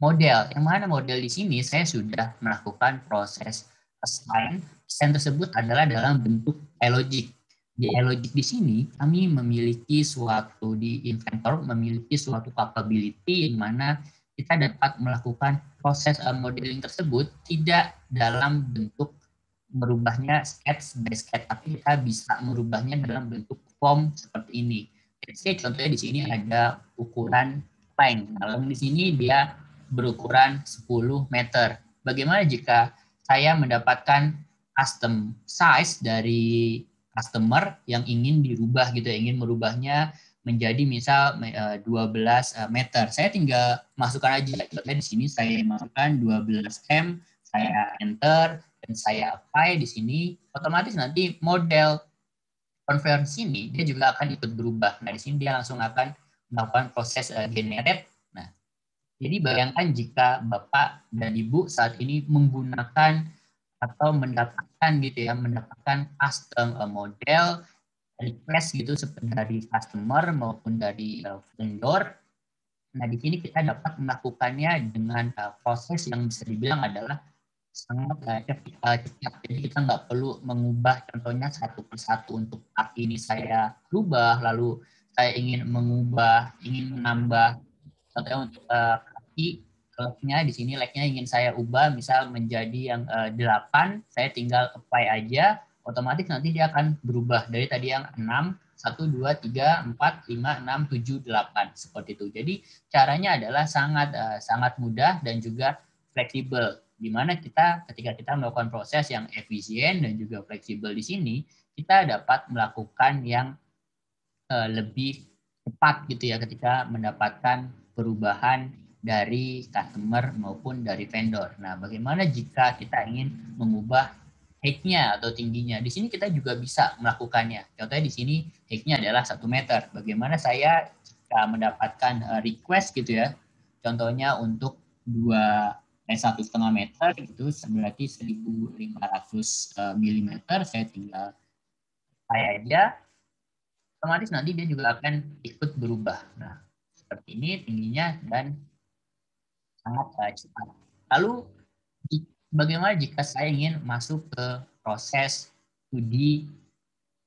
model. Yang mana model di sini saya sudah melakukan proses assign. Assign tersebut adalah dalam bentuk elogic. Di elogic di sini kami memiliki suatu di inventor memiliki suatu capability yang mana kita dapat melakukan proses eh, modeling tersebut tidak dalam bentuk merubahnya sketch by sketch, tapi kita bisa merubahnya dalam bentuk form seperti ini. Jadi contohnya di sini ada ukuran plank. Kalau di sini dia berukuran 10 meter. Bagaimana jika saya mendapatkan custom size dari customer yang ingin dirubah gitu, ingin merubahnya menjadi misal 12 eh, eh, meter. Saya tinggal masukkan aja. Contohnya di sini saya masukkan 12 m, saya enter, dan saya apply di sini, otomatis nanti model konferensi ini dia juga akan ikut berubah. Nah, di sini dia langsung akan melakukan proses uh, generate. Nah, jadi bayangkan jika Bapak dan Ibu saat ini menggunakan atau mendapatkan gitu ya, mendapatkan custom uh, model request gitu dari customer maupun dari uh, vendor. Nah, di sini kita dapat melakukannya dengan uh, proses yang bisa dibilang adalah sangat banyak tiap eh, jadi kita nggak perlu mengubah contohnya satu persatu untuk part ini saya rubah lalu saya ingin mengubah ingin menambah contohnya untuk uh, kaki lagnya di sini lagnya ingin saya ubah misal menjadi yang uh, eh, 8 saya tinggal apply aja otomatis nanti dia akan berubah dari tadi yang 6 1, 2, 3, 4, 5, 6, 7, 8 seperti itu. Jadi caranya adalah sangat uh, sangat mudah dan juga fleksibel di mana kita ketika kita melakukan proses yang efisien dan juga fleksibel di sini, kita dapat melakukan yang eh, lebih cepat gitu ya ketika mendapatkan perubahan dari customer maupun dari vendor. Nah, bagaimana jika kita ingin mengubah height-nya atau tingginya? Di sini kita juga bisa melakukannya. Contohnya di sini height-nya adalah satu meter. Bagaimana saya jika mendapatkan eh, request gitu ya, contohnya untuk dua eh satu setengah meter itu berarti 1500 eh, mm saya tinggal saya aja otomatis nanti dia juga akan ikut berubah nah seperti ini tingginya dan sangat cepat lalu bagaimana jika saya ingin masuk ke proses 2D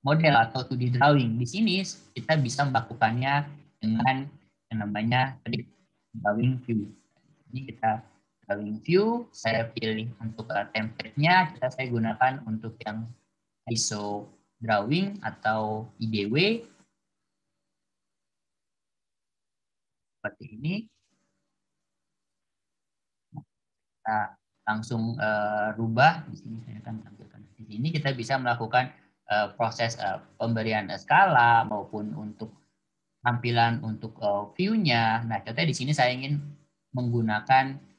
model atau 2D drawing di sini kita bisa melakukannya dengan yang namanya drawing view ini kita Drawing view, saya pilih untuk uh, template-nya, kita saya gunakan untuk yang ISO drawing atau IDW. Seperti ini. Kita langsung uh, rubah, di sini saya akan tampilkan. Di sini kita bisa melakukan uh, proses uh, pemberian skala maupun untuk tampilan untuk uh, view-nya. Nah, contohnya di sini saya ingin menggunakan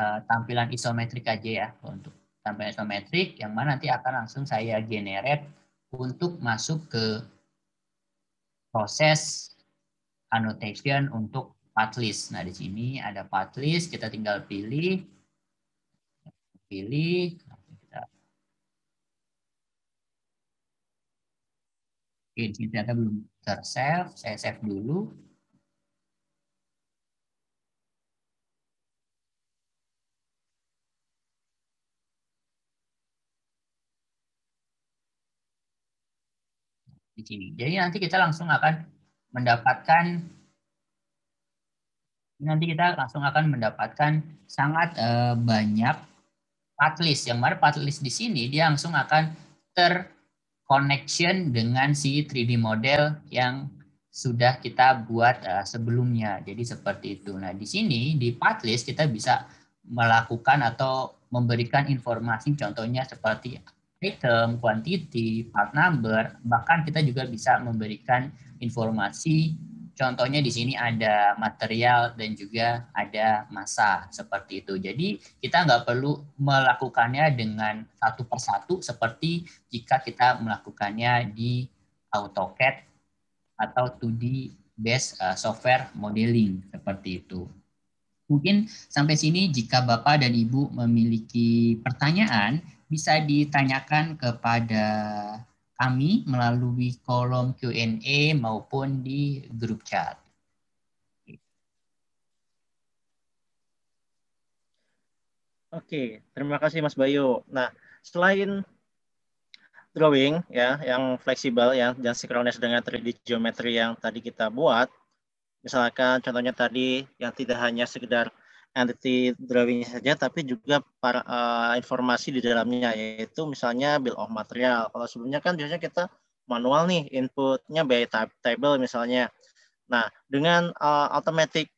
Eh, tampilan isometrik aja ya untuk tampilan isometrik yang mana nanti akan langsung saya generate untuk masuk ke proses annotation untuk part list. Nah, di sini ada part list, kita tinggal pilih pilih Oke, ternyata belum tersave, saya save dulu. di sini. Jadi nanti kita langsung akan mendapatkan nanti kita langsung akan mendapatkan sangat eh, banyak part list. Yang mana part list di sini dia langsung akan terconnection dengan si 3D model yang sudah kita buat eh, sebelumnya. Jadi seperti itu. Nah, di sini di part list kita bisa melakukan atau memberikan informasi contohnya seperti item, quantity, part number, bahkan kita juga bisa memberikan informasi. Contohnya di sini ada material dan juga ada masa seperti itu. Jadi kita nggak perlu melakukannya dengan satu persatu seperti jika kita melakukannya di AutoCAD atau 2D based eh, software modeling seperti itu. Mungkin sampai sini jika Bapak dan Ibu memiliki pertanyaan, bisa ditanyakan kepada kami melalui kolom Q&A maupun di grup chat. Oke, terima kasih Mas Bayu. Nah, selain drawing ya yang fleksibel ya dan sinkronis dengan 3D geometri yang tadi kita buat, misalkan contohnya tadi yang tidak hanya sekedar entity Drawing saja, tapi juga para, uh, informasi di dalamnya, yaitu misalnya bill of material. Kalau sebelumnya kan biasanya kita manual nih, inputnya by type table misalnya. Nah, dengan uh, automatic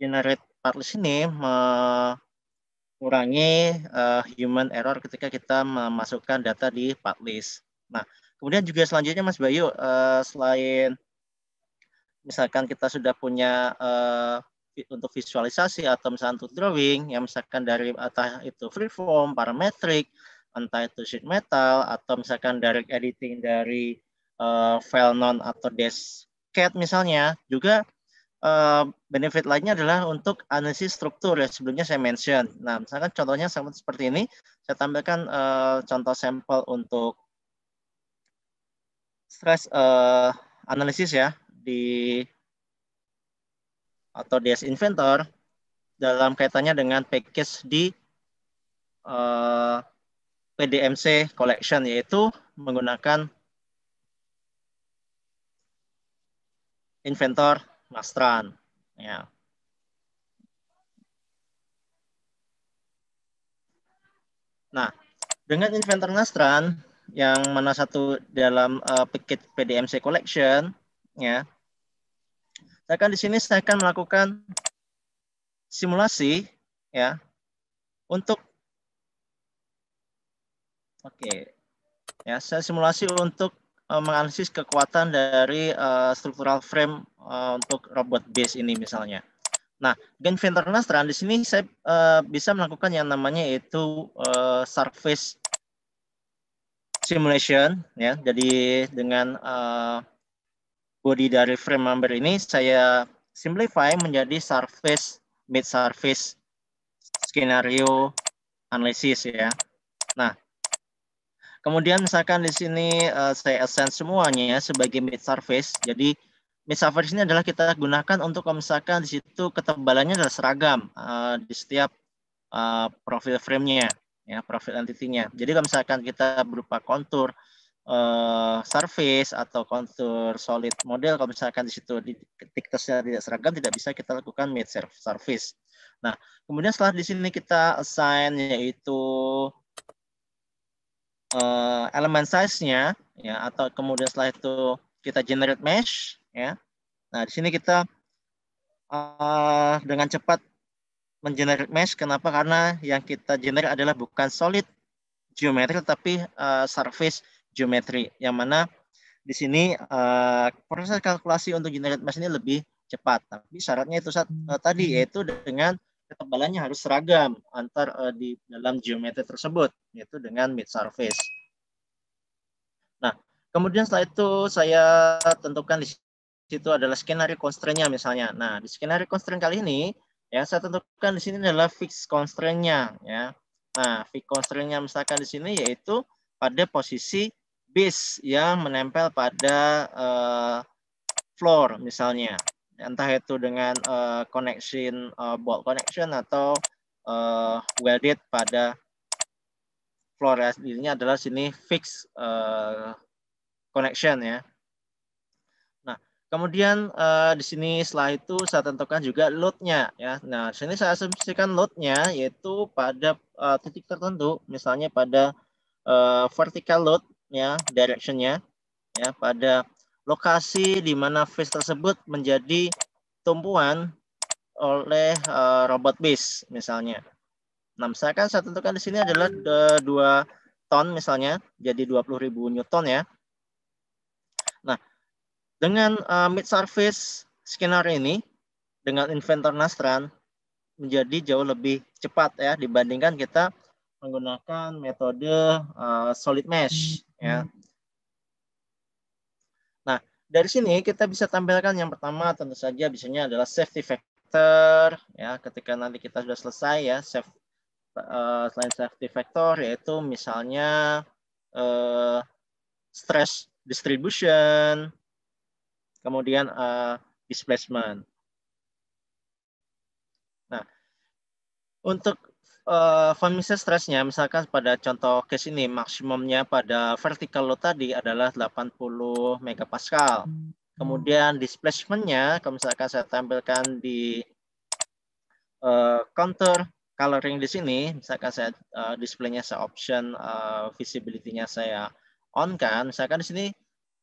generate part list ini mengurangi uh, human error ketika kita memasukkan data di part list. Nah, kemudian juga selanjutnya Mas Bayu, uh, selain misalkan kita sudah punya uh, untuk visualisasi atau misalnya untuk drawing yang misalkan dari atas itu freeform, parametric, entah itu sheet metal atau misalkan dari editing dari uh, file non atau deskcat misalnya juga uh, benefit lainnya adalah untuk analisis struktur ya sebelumnya saya mention. Nah, misalkan contohnya sama seperti ini, saya tampilkan uh, contoh sampel untuk stress uh, analisis ya di atau DS Inventor dalam kaitannya dengan package di uh, eh, PDMC Collection yaitu menggunakan inventor Mastran. Ya. Nah, dengan inventor Mastran yang mana satu dalam uh, package PDMC Collection, ya, saya akan di sini saya akan melakukan simulasi ya untuk oke okay. ya saya simulasi untuk uh, menganalisis kekuatan dari uh, struktural frame uh, untuk robot base ini misalnya. Nah, Gen Venternastran di sini saya uh, bisa melakukan yang namanya itu uh, surface simulation ya. Jadi dengan uh, body dari frame number ini saya simplify menjadi surface mid surface skenario analisis ya. Nah, kemudian misalkan di sini uh, saya assign semuanya ya, sebagai mid surface. Jadi mid surface ini adalah kita gunakan untuk misalkan di situ ketebalannya adalah seragam uh, di setiap uh, profil frame-nya ya, profil entity-nya. Jadi kalau misalkan kita berupa kontur, uh, eh, surface atau kontur solid model kalau misalkan di situ di thicknessnya tidak seragam tidak bisa kita lakukan mid surface. Nah, kemudian setelah di sini kita assign yaitu uh, elemen size-nya ya atau kemudian setelah itu kita generate mesh ya. Nah, di sini kita uh, dengan cepat mengenerate mesh kenapa? Karena yang kita generate adalah bukan solid geometri tapi uh, surface geometri yang mana di sini uh, proses kalkulasi untuk generate mesh ini lebih cepat tapi syaratnya itu saat, uh, eh, tadi hmm. yaitu dengan ketebalannya harus seragam antar uh, di dalam geometri tersebut yaitu dengan mid surface. Nah, kemudian setelah itu saya tentukan di situ adalah skenario constraint-nya misalnya. Nah, di skenario constraint kali ini ya saya tentukan di sini adalah fixed constraint-nya ya. Nah, fixed constraint-nya misalkan di sini yaitu pada posisi base yang menempel pada uh, floor misalnya. Entah itu dengan uh, connection uh, bolt connection atau uh, welded pada floor ya. Ini adalah sini fix uh, connection ya. Nah, kemudian uh, di sini setelah itu saya tentukan juga loadnya ya. Nah, sini saya asumsikan loadnya yaitu pada uh, titik tertentu, misalnya pada uh, vertical load ya directionnya ya pada lokasi di mana face tersebut menjadi tumpuan oleh uh, robot base misalnya. Nah, misalkan saya tentukan di sini adalah eh, dua ton misalnya, jadi 20.000 newton ya. Nah, dengan uh, eh, mid surface scanner ini dengan inventor Nastran menjadi jauh lebih cepat ya dibandingkan kita menggunakan metode uh, solid mesh ya. Hmm. Nah, dari sini kita bisa tampilkan yang pertama tentu saja biasanya adalah safety factor ya ketika nanti kita sudah selesai ya safe, eh, selain safety factor yaitu misalnya uh, stress distribution kemudian uh, displacement. Nah, untuk uh, eh, Vermeer's stressnya misalkan pada contoh case ini maksimumnya pada vertical load tadi adalah 80 megapascal. Kemudian displacementnya, kalau misalkan saya tampilkan di uh, counter coloring di sini, misalkan saya uh, displaynya saya option uh, visibility-nya saya on kan, misalkan di sini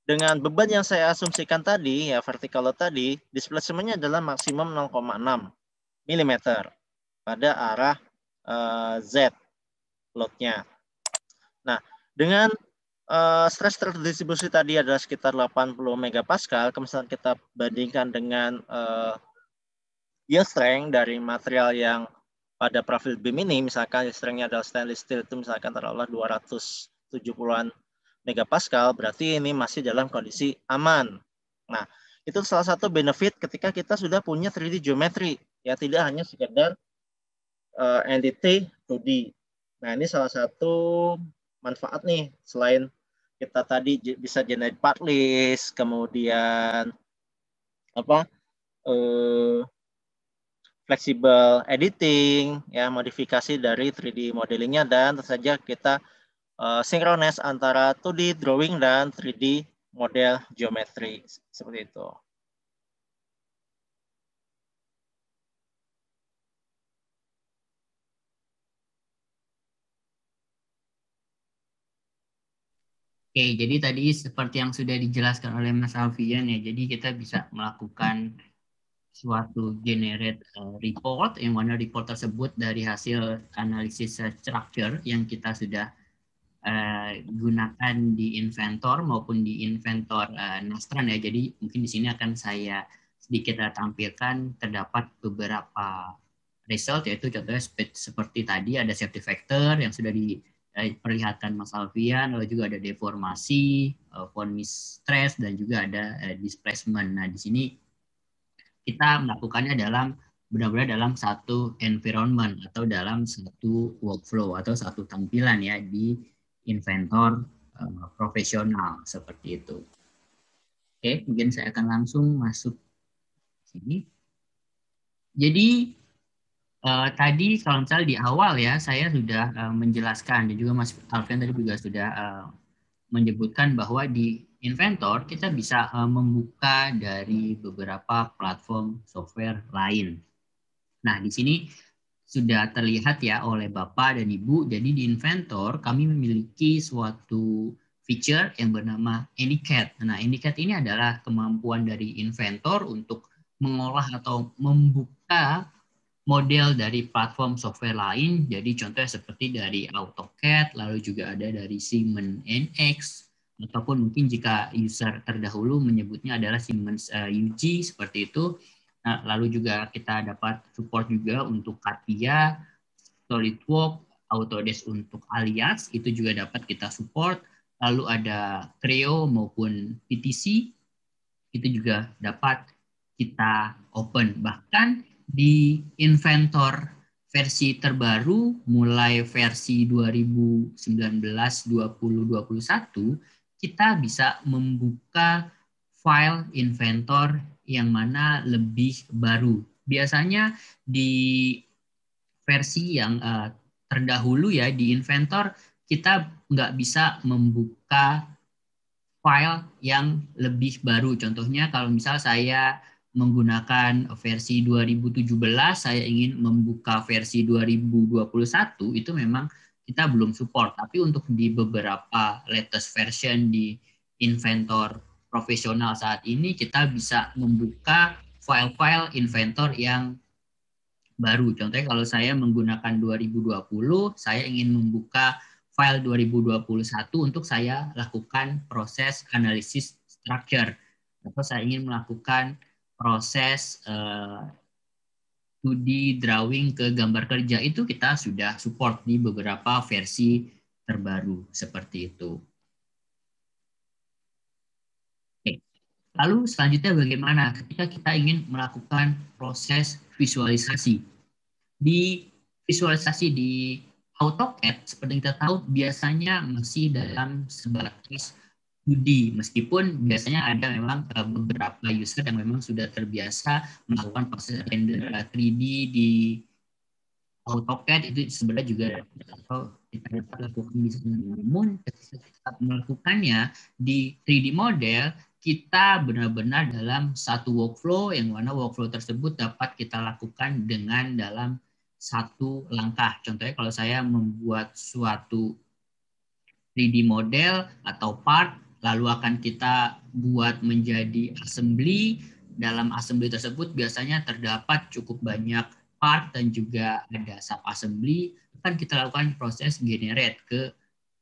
dengan beban yang saya asumsikan tadi ya vertical load tadi, displacementnya adalah maksimum 0,6 mm pada arah Eh, Z lotnya. Nah, dengan uh, stress terdistribusi tadi adalah sekitar 80 megapascal, kemudian kita bandingkan dengan uh, yield strength dari material yang pada profil beam ini, misalkan yield strength adalah stainless steel itu misalkan taruhlah 270-an megapascal, berarti ini masih dalam kondisi aman. Nah, itu salah satu benefit ketika kita sudah punya 3D geometry, ya tidak hanya sekedar uh, entity to D. Nah, ini salah satu manfaat nih selain kita tadi bisa generate part list, kemudian apa? Uh, eh, fleksibel editing, ya modifikasi dari 3D modelingnya dan tentu saja kita uh, eh, sinkronis antara 2D drawing dan 3D model geometri seperti itu. Oke, jadi tadi seperti yang sudah dijelaskan oleh Mas Alfian ya, jadi kita bisa melakukan suatu generate eh, report yang mana report tersebut dari hasil analisis structure yang kita sudah uh, gunakan di inventor maupun di inventor uh, Nastran ya. Jadi mungkin di sini akan saya sedikit tampilkan terdapat beberapa result yaitu contohnya seperti tadi ada safety factor yang sudah di Eh, perlihatkan Mas Alfian, lalu juga ada deformasi, eh, vonis stress, dan juga ada eh, displacement. Nah, di sini kita melakukannya dalam benar-benar dalam satu environment atau dalam satu workflow atau satu tampilan ya di inventor um, profesional seperti itu. Oke, mungkin saya akan langsung masuk sini. Jadi Uh, tadi kalau misalnya di awal ya saya sudah uh, menjelaskan dan juga Mas Alvin tadi juga sudah uh, menyebutkan bahwa di Inventor kita bisa uh, membuka dari beberapa platform software lain. Nah di sini sudah terlihat ya oleh Bapak dan Ibu. Jadi di Inventor kami memiliki suatu feature yang bernama AnyCat. Nah AnyCat ini adalah kemampuan dari Inventor untuk mengolah atau membuka model dari platform software lain. Jadi contohnya seperti dari AutoCAD, lalu juga ada dari Siemens NX, ataupun mungkin jika user terdahulu menyebutnya adalah Siemens eh, UG seperti itu. Nah, lalu juga kita dapat support juga untuk Katia, SolidWorks, Autodesk untuk Alias itu juga dapat kita support. Lalu ada Creo maupun PTC itu juga dapat kita open. Bahkan di inventor versi terbaru mulai versi 2019, 2021 kita bisa membuka file inventor yang mana lebih baru. Biasanya di versi yang uh, terdahulu ya di inventor kita nggak bisa membuka file yang lebih baru. Contohnya kalau misal saya menggunakan versi 2017, saya ingin membuka versi 2021 itu memang kita belum support. Tapi untuk di beberapa latest version di inventor profesional saat ini kita bisa membuka file-file inventor yang baru. Contohnya kalau saya menggunakan 2020, saya ingin membuka file 2021 untuk saya lakukan proses analisis structure. Atau saya ingin melakukan proses uh, eh, 2D drawing ke gambar kerja itu kita sudah support di beberapa versi terbaru seperti itu. Lalu selanjutnya bagaimana ketika kita ingin melakukan proses visualisasi? Di visualisasi di AutoCAD seperti kita tahu biasanya masih dalam sebatas studi meskipun biasanya ada memang eh, beberapa user yang memang sudah terbiasa melakukan proses render 3D eh, di AutoCAD itu sebenarnya juga iya. atau kita dapat lakukan di sana. Namun ketika melakukannya di 3D model kita benar-benar dalam satu workflow yang mana workflow tersebut dapat kita lakukan dengan dalam satu langkah. Contohnya kalau saya membuat suatu 3D model atau part lalu akan kita buat menjadi assembly. Dalam assembly tersebut biasanya terdapat cukup banyak part dan juga ada sub assembly. Akan kita lakukan proses generate ke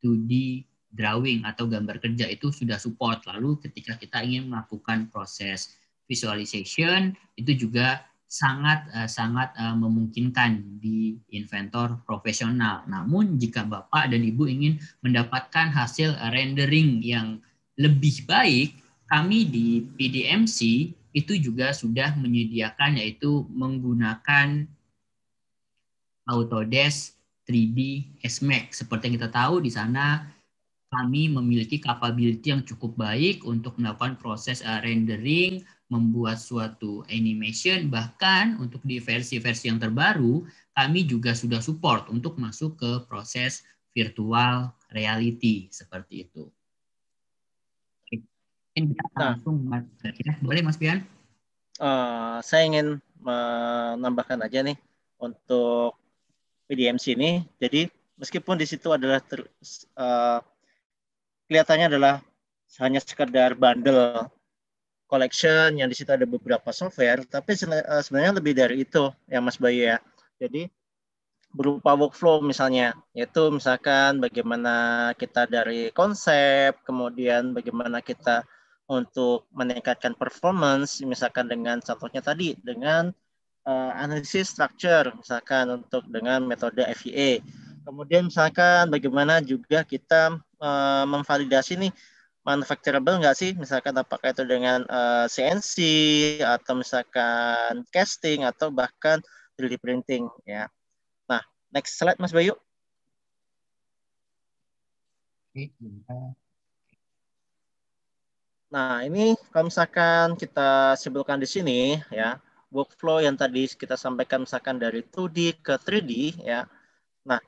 2D drawing atau gambar kerja itu sudah support. Lalu ketika kita ingin melakukan proses visualization itu juga sangat eh, sangat eh, memungkinkan di inventor profesional. Namun jika Bapak dan Ibu ingin mendapatkan hasil rendering yang lebih baik, kami di PDMC itu juga sudah menyediakan yaitu menggunakan Autodesk 3D SMAC. Seperti yang kita tahu di sana kami memiliki capability yang cukup baik untuk melakukan proses eh, rendering membuat suatu animation bahkan untuk di versi-versi yang terbaru kami juga sudah support untuk masuk ke proses virtual reality seperti itu. Oke. Ini kita nah. langsung nah. boleh Mas Pian? Uh, saya ingin menambahkan aja nih untuk PDMC ini. Jadi meskipun di situ adalah ter, uh, kelihatannya adalah hanya sekedar bundle collection yang di situ ada beberapa software, tapi eh, sebenarnya lebih dari itu ya Mas Bayu ya. Jadi berupa workflow misalnya, yaitu misalkan bagaimana kita dari konsep, kemudian bagaimana kita untuk meningkatkan performance, misalkan dengan contohnya tadi dengan uh, analisis structure, misalkan untuk dengan metode FEA. Kemudian misalkan bagaimana juga kita uh, memvalidasi nih manufacturable nggak sih? Misalkan apakah itu dengan uh, eh, CNC atau misalkan casting atau bahkan 3D printing ya. Nah, next slide Mas Bayu. Nah, ini kalau misalkan kita sebutkan di sini ya, workflow yang tadi kita sampaikan misalkan dari 2D ke 3D ya. Nah,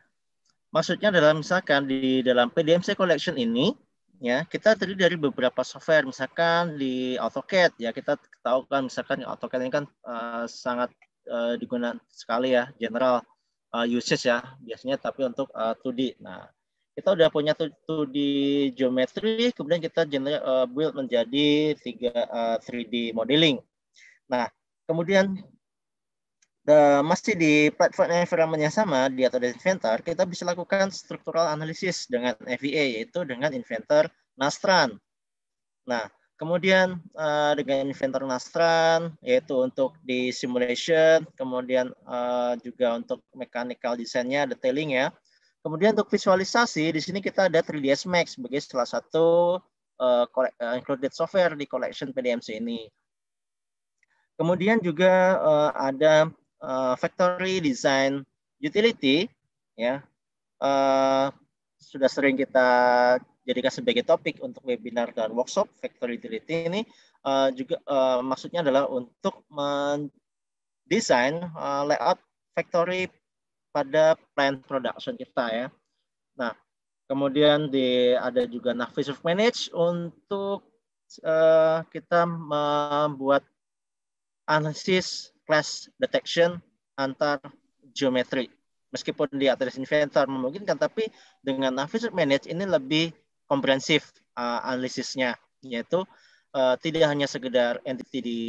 maksudnya dalam misalkan di dalam PDMC collection ini ya kita terdiri dari beberapa software misalkan di AutoCAD ya kita tahu kan misalkan AutoCAD ini kan uh, sangat uh, eh, digunakan sekali ya general uh, usage ya biasanya tapi untuk uh, 2D. Nah, kita udah punya 2D geometry kemudian kita general, uh, build menjadi 3 uh, 3D modeling. Nah, kemudian Eh, masih di platform environment yang sama di atau di inventor, kita bisa lakukan struktural analisis dengan FVA yaitu dengan inventor Nastran. Nah, kemudian uh, dengan inventor Nastran yaitu untuk di simulation, kemudian uh, juga untuk mechanical desainnya, detailing ya. Kemudian untuk visualisasi di sini kita ada 3ds Max sebagai salah satu uh, included software di collection PDMC ini. Kemudian juga uh, ada uh, factory design utility ya uh, sudah sering kita jadikan sebagai topik untuk webinar dan workshop factory utility ini uh, juga uh, maksudnya adalah untuk mendesain uh, layout factory pada plan production kita ya. Nah, kemudian di ada juga Navis of Manage untuk uh, kita membuat analisis class detection antar geometri. Meskipun di Atlas Inventor memungkinkan, tapi dengan Navisworks Manage ini lebih komprehensif uh, analisisnya, yaitu uh, tidak hanya sekedar entity di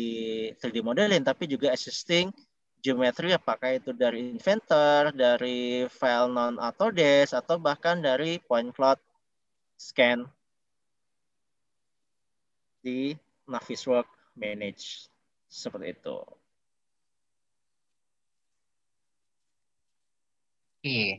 3D modeling, tapi juga existing geometri, apakah itu dari inventor, dari file non-autodesk, atau bahkan dari point cloud scan di Navisworks Manage. Seperti itu. Oke,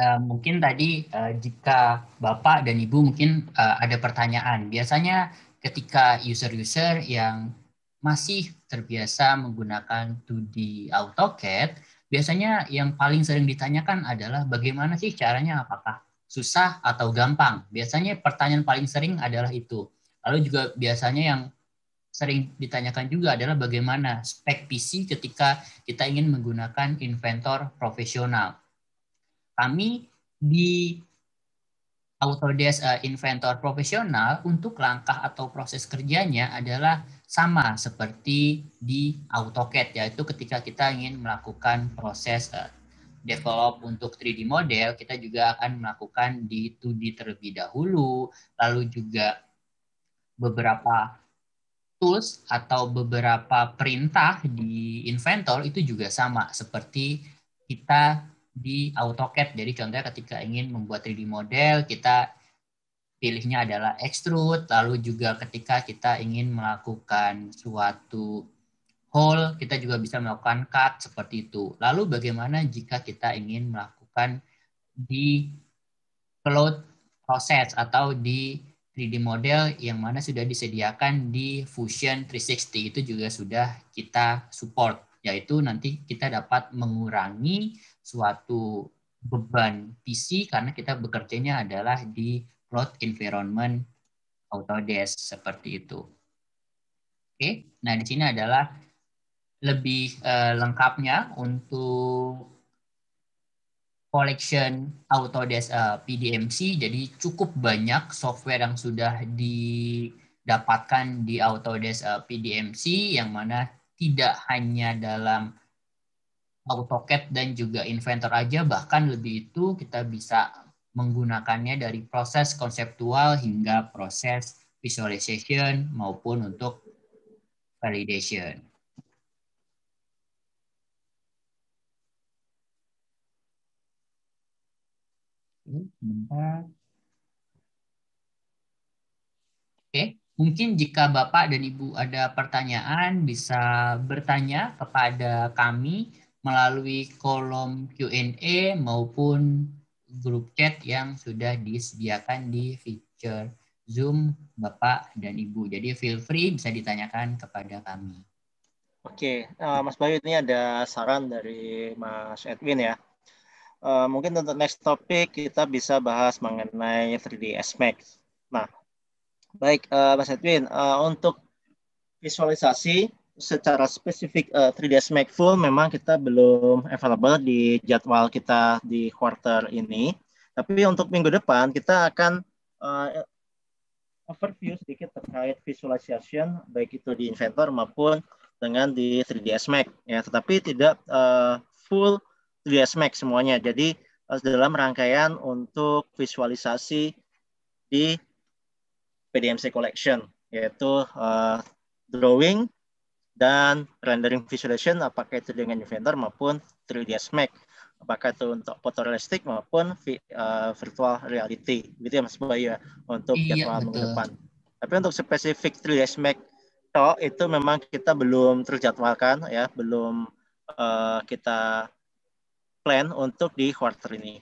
uh, mungkin tadi uh, jika Bapak dan Ibu mungkin uh, ada pertanyaan. Biasanya ketika user-user yang masih terbiasa menggunakan 2D AutoCAD, biasanya yang paling sering ditanyakan adalah bagaimana sih caranya apakah susah atau gampang. Biasanya pertanyaan paling sering adalah itu. Lalu juga biasanya yang sering ditanyakan juga adalah bagaimana spek PC ketika kita ingin menggunakan inventor profesional kami di Autodesk uh, eh, Inventor profesional untuk langkah atau proses kerjanya adalah sama seperti di AutoCAD yaitu ketika kita ingin melakukan proses uh, develop untuk 3D model kita juga akan melakukan di 2D terlebih dahulu lalu juga beberapa tools atau beberapa perintah di Inventor itu juga sama seperti kita di AutoCAD. Jadi contohnya ketika ingin membuat 3D model, kita pilihnya adalah extrude, lalu juga ketika kita ingin melakukan suatu hole, kita juga bisa melakukan cut seperti itu. Lalu bagaimana jika kita ingin melakukan di cloud process atau di 3D model yang mana sudah disediakan di Fusion 360 itu juga sudah kita support yaitu nanti kita dapat mengurangi suatu beban PC karena kita bekerjanya adalah di cloud environment Autodesk seperti itu. Oke, nah di sini adalah lebih uh, lengkapnya untuk collection Autodesk uh, eh, PDMC. Jadi cukup banyak software yang sudah didapatkan di Autodesk uh, eh, PDMC yang mana tidak hanya dalam AutoCAD dan juga Inventor aja bahkan lebih itu kita bisa menggunakannya dari proses konseptual hingga proses visualization maupun untuk validation. Oke, Oke, mungkin jika Bapak dan Ibu ada pertanyaan bisa bertanya kepada kami melalui kolom Q&A maupun grup chat yang sudah disediakan di feature Zoom Bapak dan Ibu. Jadi feel free bisa ditanyakan kepada kami. Oke, uh, Mas Bayu ini ada saran dari Mas Edwin ya. Uh, mungkin untuk next topic kita bisa bahas mengenai 3ds Max. Nah, baik uh, Mas Edwin, uh, untuk visualisasi secara spesifik uh, 3ds Max Full memang kita belum available di jadwal kita di quarter ini. Tapi untuk minggu depan kita akan uh, overview sedikit terkait visualization baik itu di Inventor maupun dengan di 3ds Max ya, tetapi tidak uh, full 3ds Max semuanya. Jadi uh, dalam rangkaian untuk visualisasi di PDMC Collection yaitu uh, drawing dan rendering visualization apakah itu dengan Inventor maupun 3ds Max apakah itu untuk fotorealistik maupun vi, uh, virtual reality gitu ya Mas Bayu ya untuk iya, jadwal minggu depan tapi untuk spesifik 3ds Max toh itu memang kita belum terjadwalkan ya belum uh, kita plan untuk di quarter ini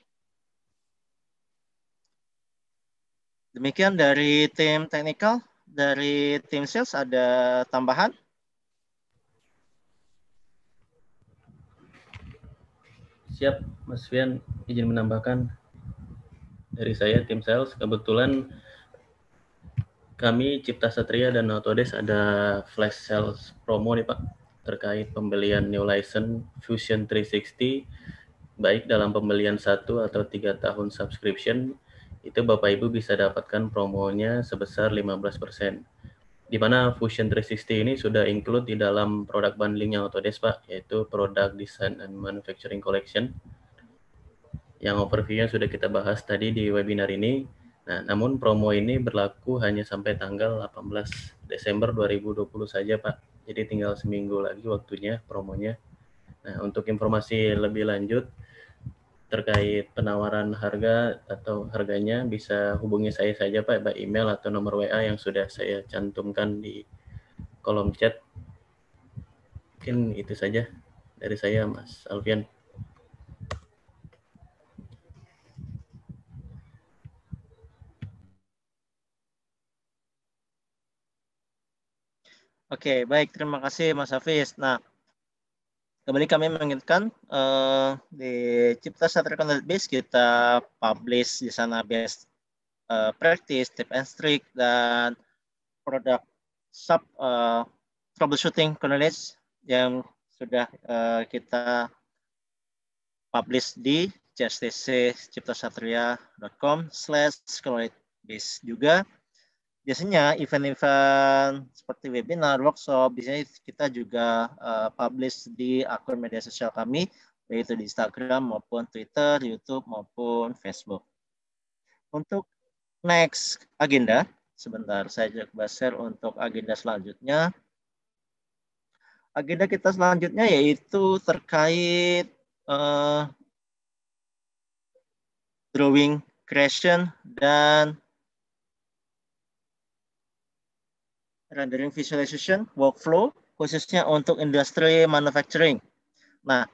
demikian dari tim technical, dari tim sales ada tambahan Siap, Mas Fian izin menambahkan dari saya tim sales kebetulan kami Cipta Satria dan Autodesk ada flash sales promo nih Pak terkait pembelian new license Fusion 360 baik dalam pembelian satu atau tiga tahun subscription itu Bapak Ibu bisa dapatkan promonya sebesar 15 persen di mana Fusion 360 ini sudah include di dalam produk bundlingnya Autodesk Pak, yaitu produk Design and Manufacturing Collection. Yang overview-nya sudah kita bahas tadi di webinar ini. Nah, namun promo ini berlaku hanya sampai tanggal 18 Desember 2020 saja, Pak. Jadi tinggal seminggu lagi waktunya promonya. Nah, untuk informasi lebih lanjut, terkait penawaran harga atau harganya bisa hubungi saya saja Pak by email atau nomor WA yang sudah saya cantumkan di kolom chat. Mungkin itu saja dari saya Mas Alvian. Oke, baik. Terima kasih Mas Hafiz. Nah, Kembali kami mengingatkan uh, di Cipta Satria Content Base kita publish di sana best uh, practice, tip and trick, dan produk sub uh, troubleshooting knowledge yang sudah uh, kita publish di cstcciptasatria.com slash base juga biasanya event-event seperti webinar, workshop, biasanya kita juga uh, publish di akun media sosial kami, yaitu di Instagram maupun Twitter, YouTube maupun Facebook. Untuk next agenda, sebentar saya coba share untuk agenda selanjutnya. Agenda kita selanjutnya yaitu terkait uh, drawing creation dan rendering visualization, workflow, khususnya untuk industri manufacturing. Nah,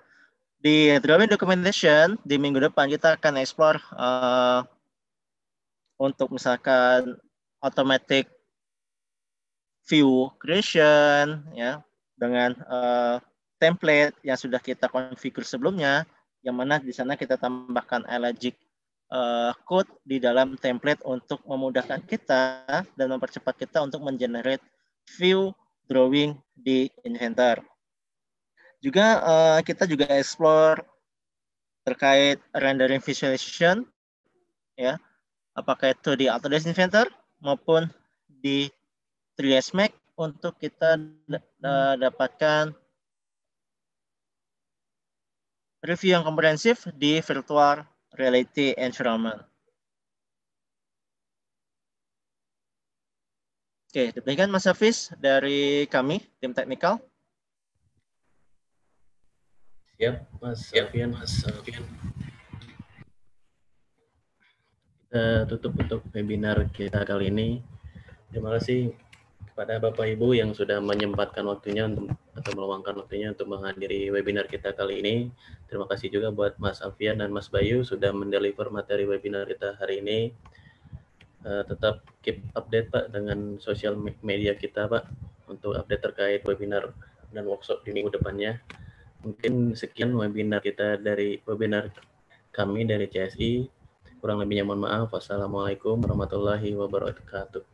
di drawing documentation di minggu depan kita akan explore uh, untuk misalkan automatic view creation ya dengan uh, template yang sudah kita konfigur sebelumnya yang mana di sana kita tambahkan allergic uh, code di dalam template untuk memudahkan kita dan mempercepat kita untuk mengenerate view drawing di Inventor. Juga uh, kita juga explore terkait rendering visualization ya, apakah itu di Autodesk Inventor maupun di 3ds Max untuk kita eh, dapatkan review yang komprehensif di virtual reality environment. Oke, demikian Mas Hafiz dari kami, tim teknikal. Ya, Mas Alfian. Mas Alfian. Kita tutup untuk webinar kita kali ini. Terima kasih kepada Bapak Ibu yang sudah menyempatkan waktunya untuk, atau meluangkan waktunya untuk menghadiri webinar kita kali ini. Terima kasih juga buat Mas Alfian dan Mas Bayu sudah mendeliver materi webinar kita hari ini uh, tetap keep update Pak dengan sosial media kita Pak untuk update terkait webinar dan workshop di minggu depannya. Mungkin sekian webinar kita dari webinar kami dari CSI. Kurang lebihnya mohon maaf. Wassalamualaikum warahmatullahi wabarakatuh.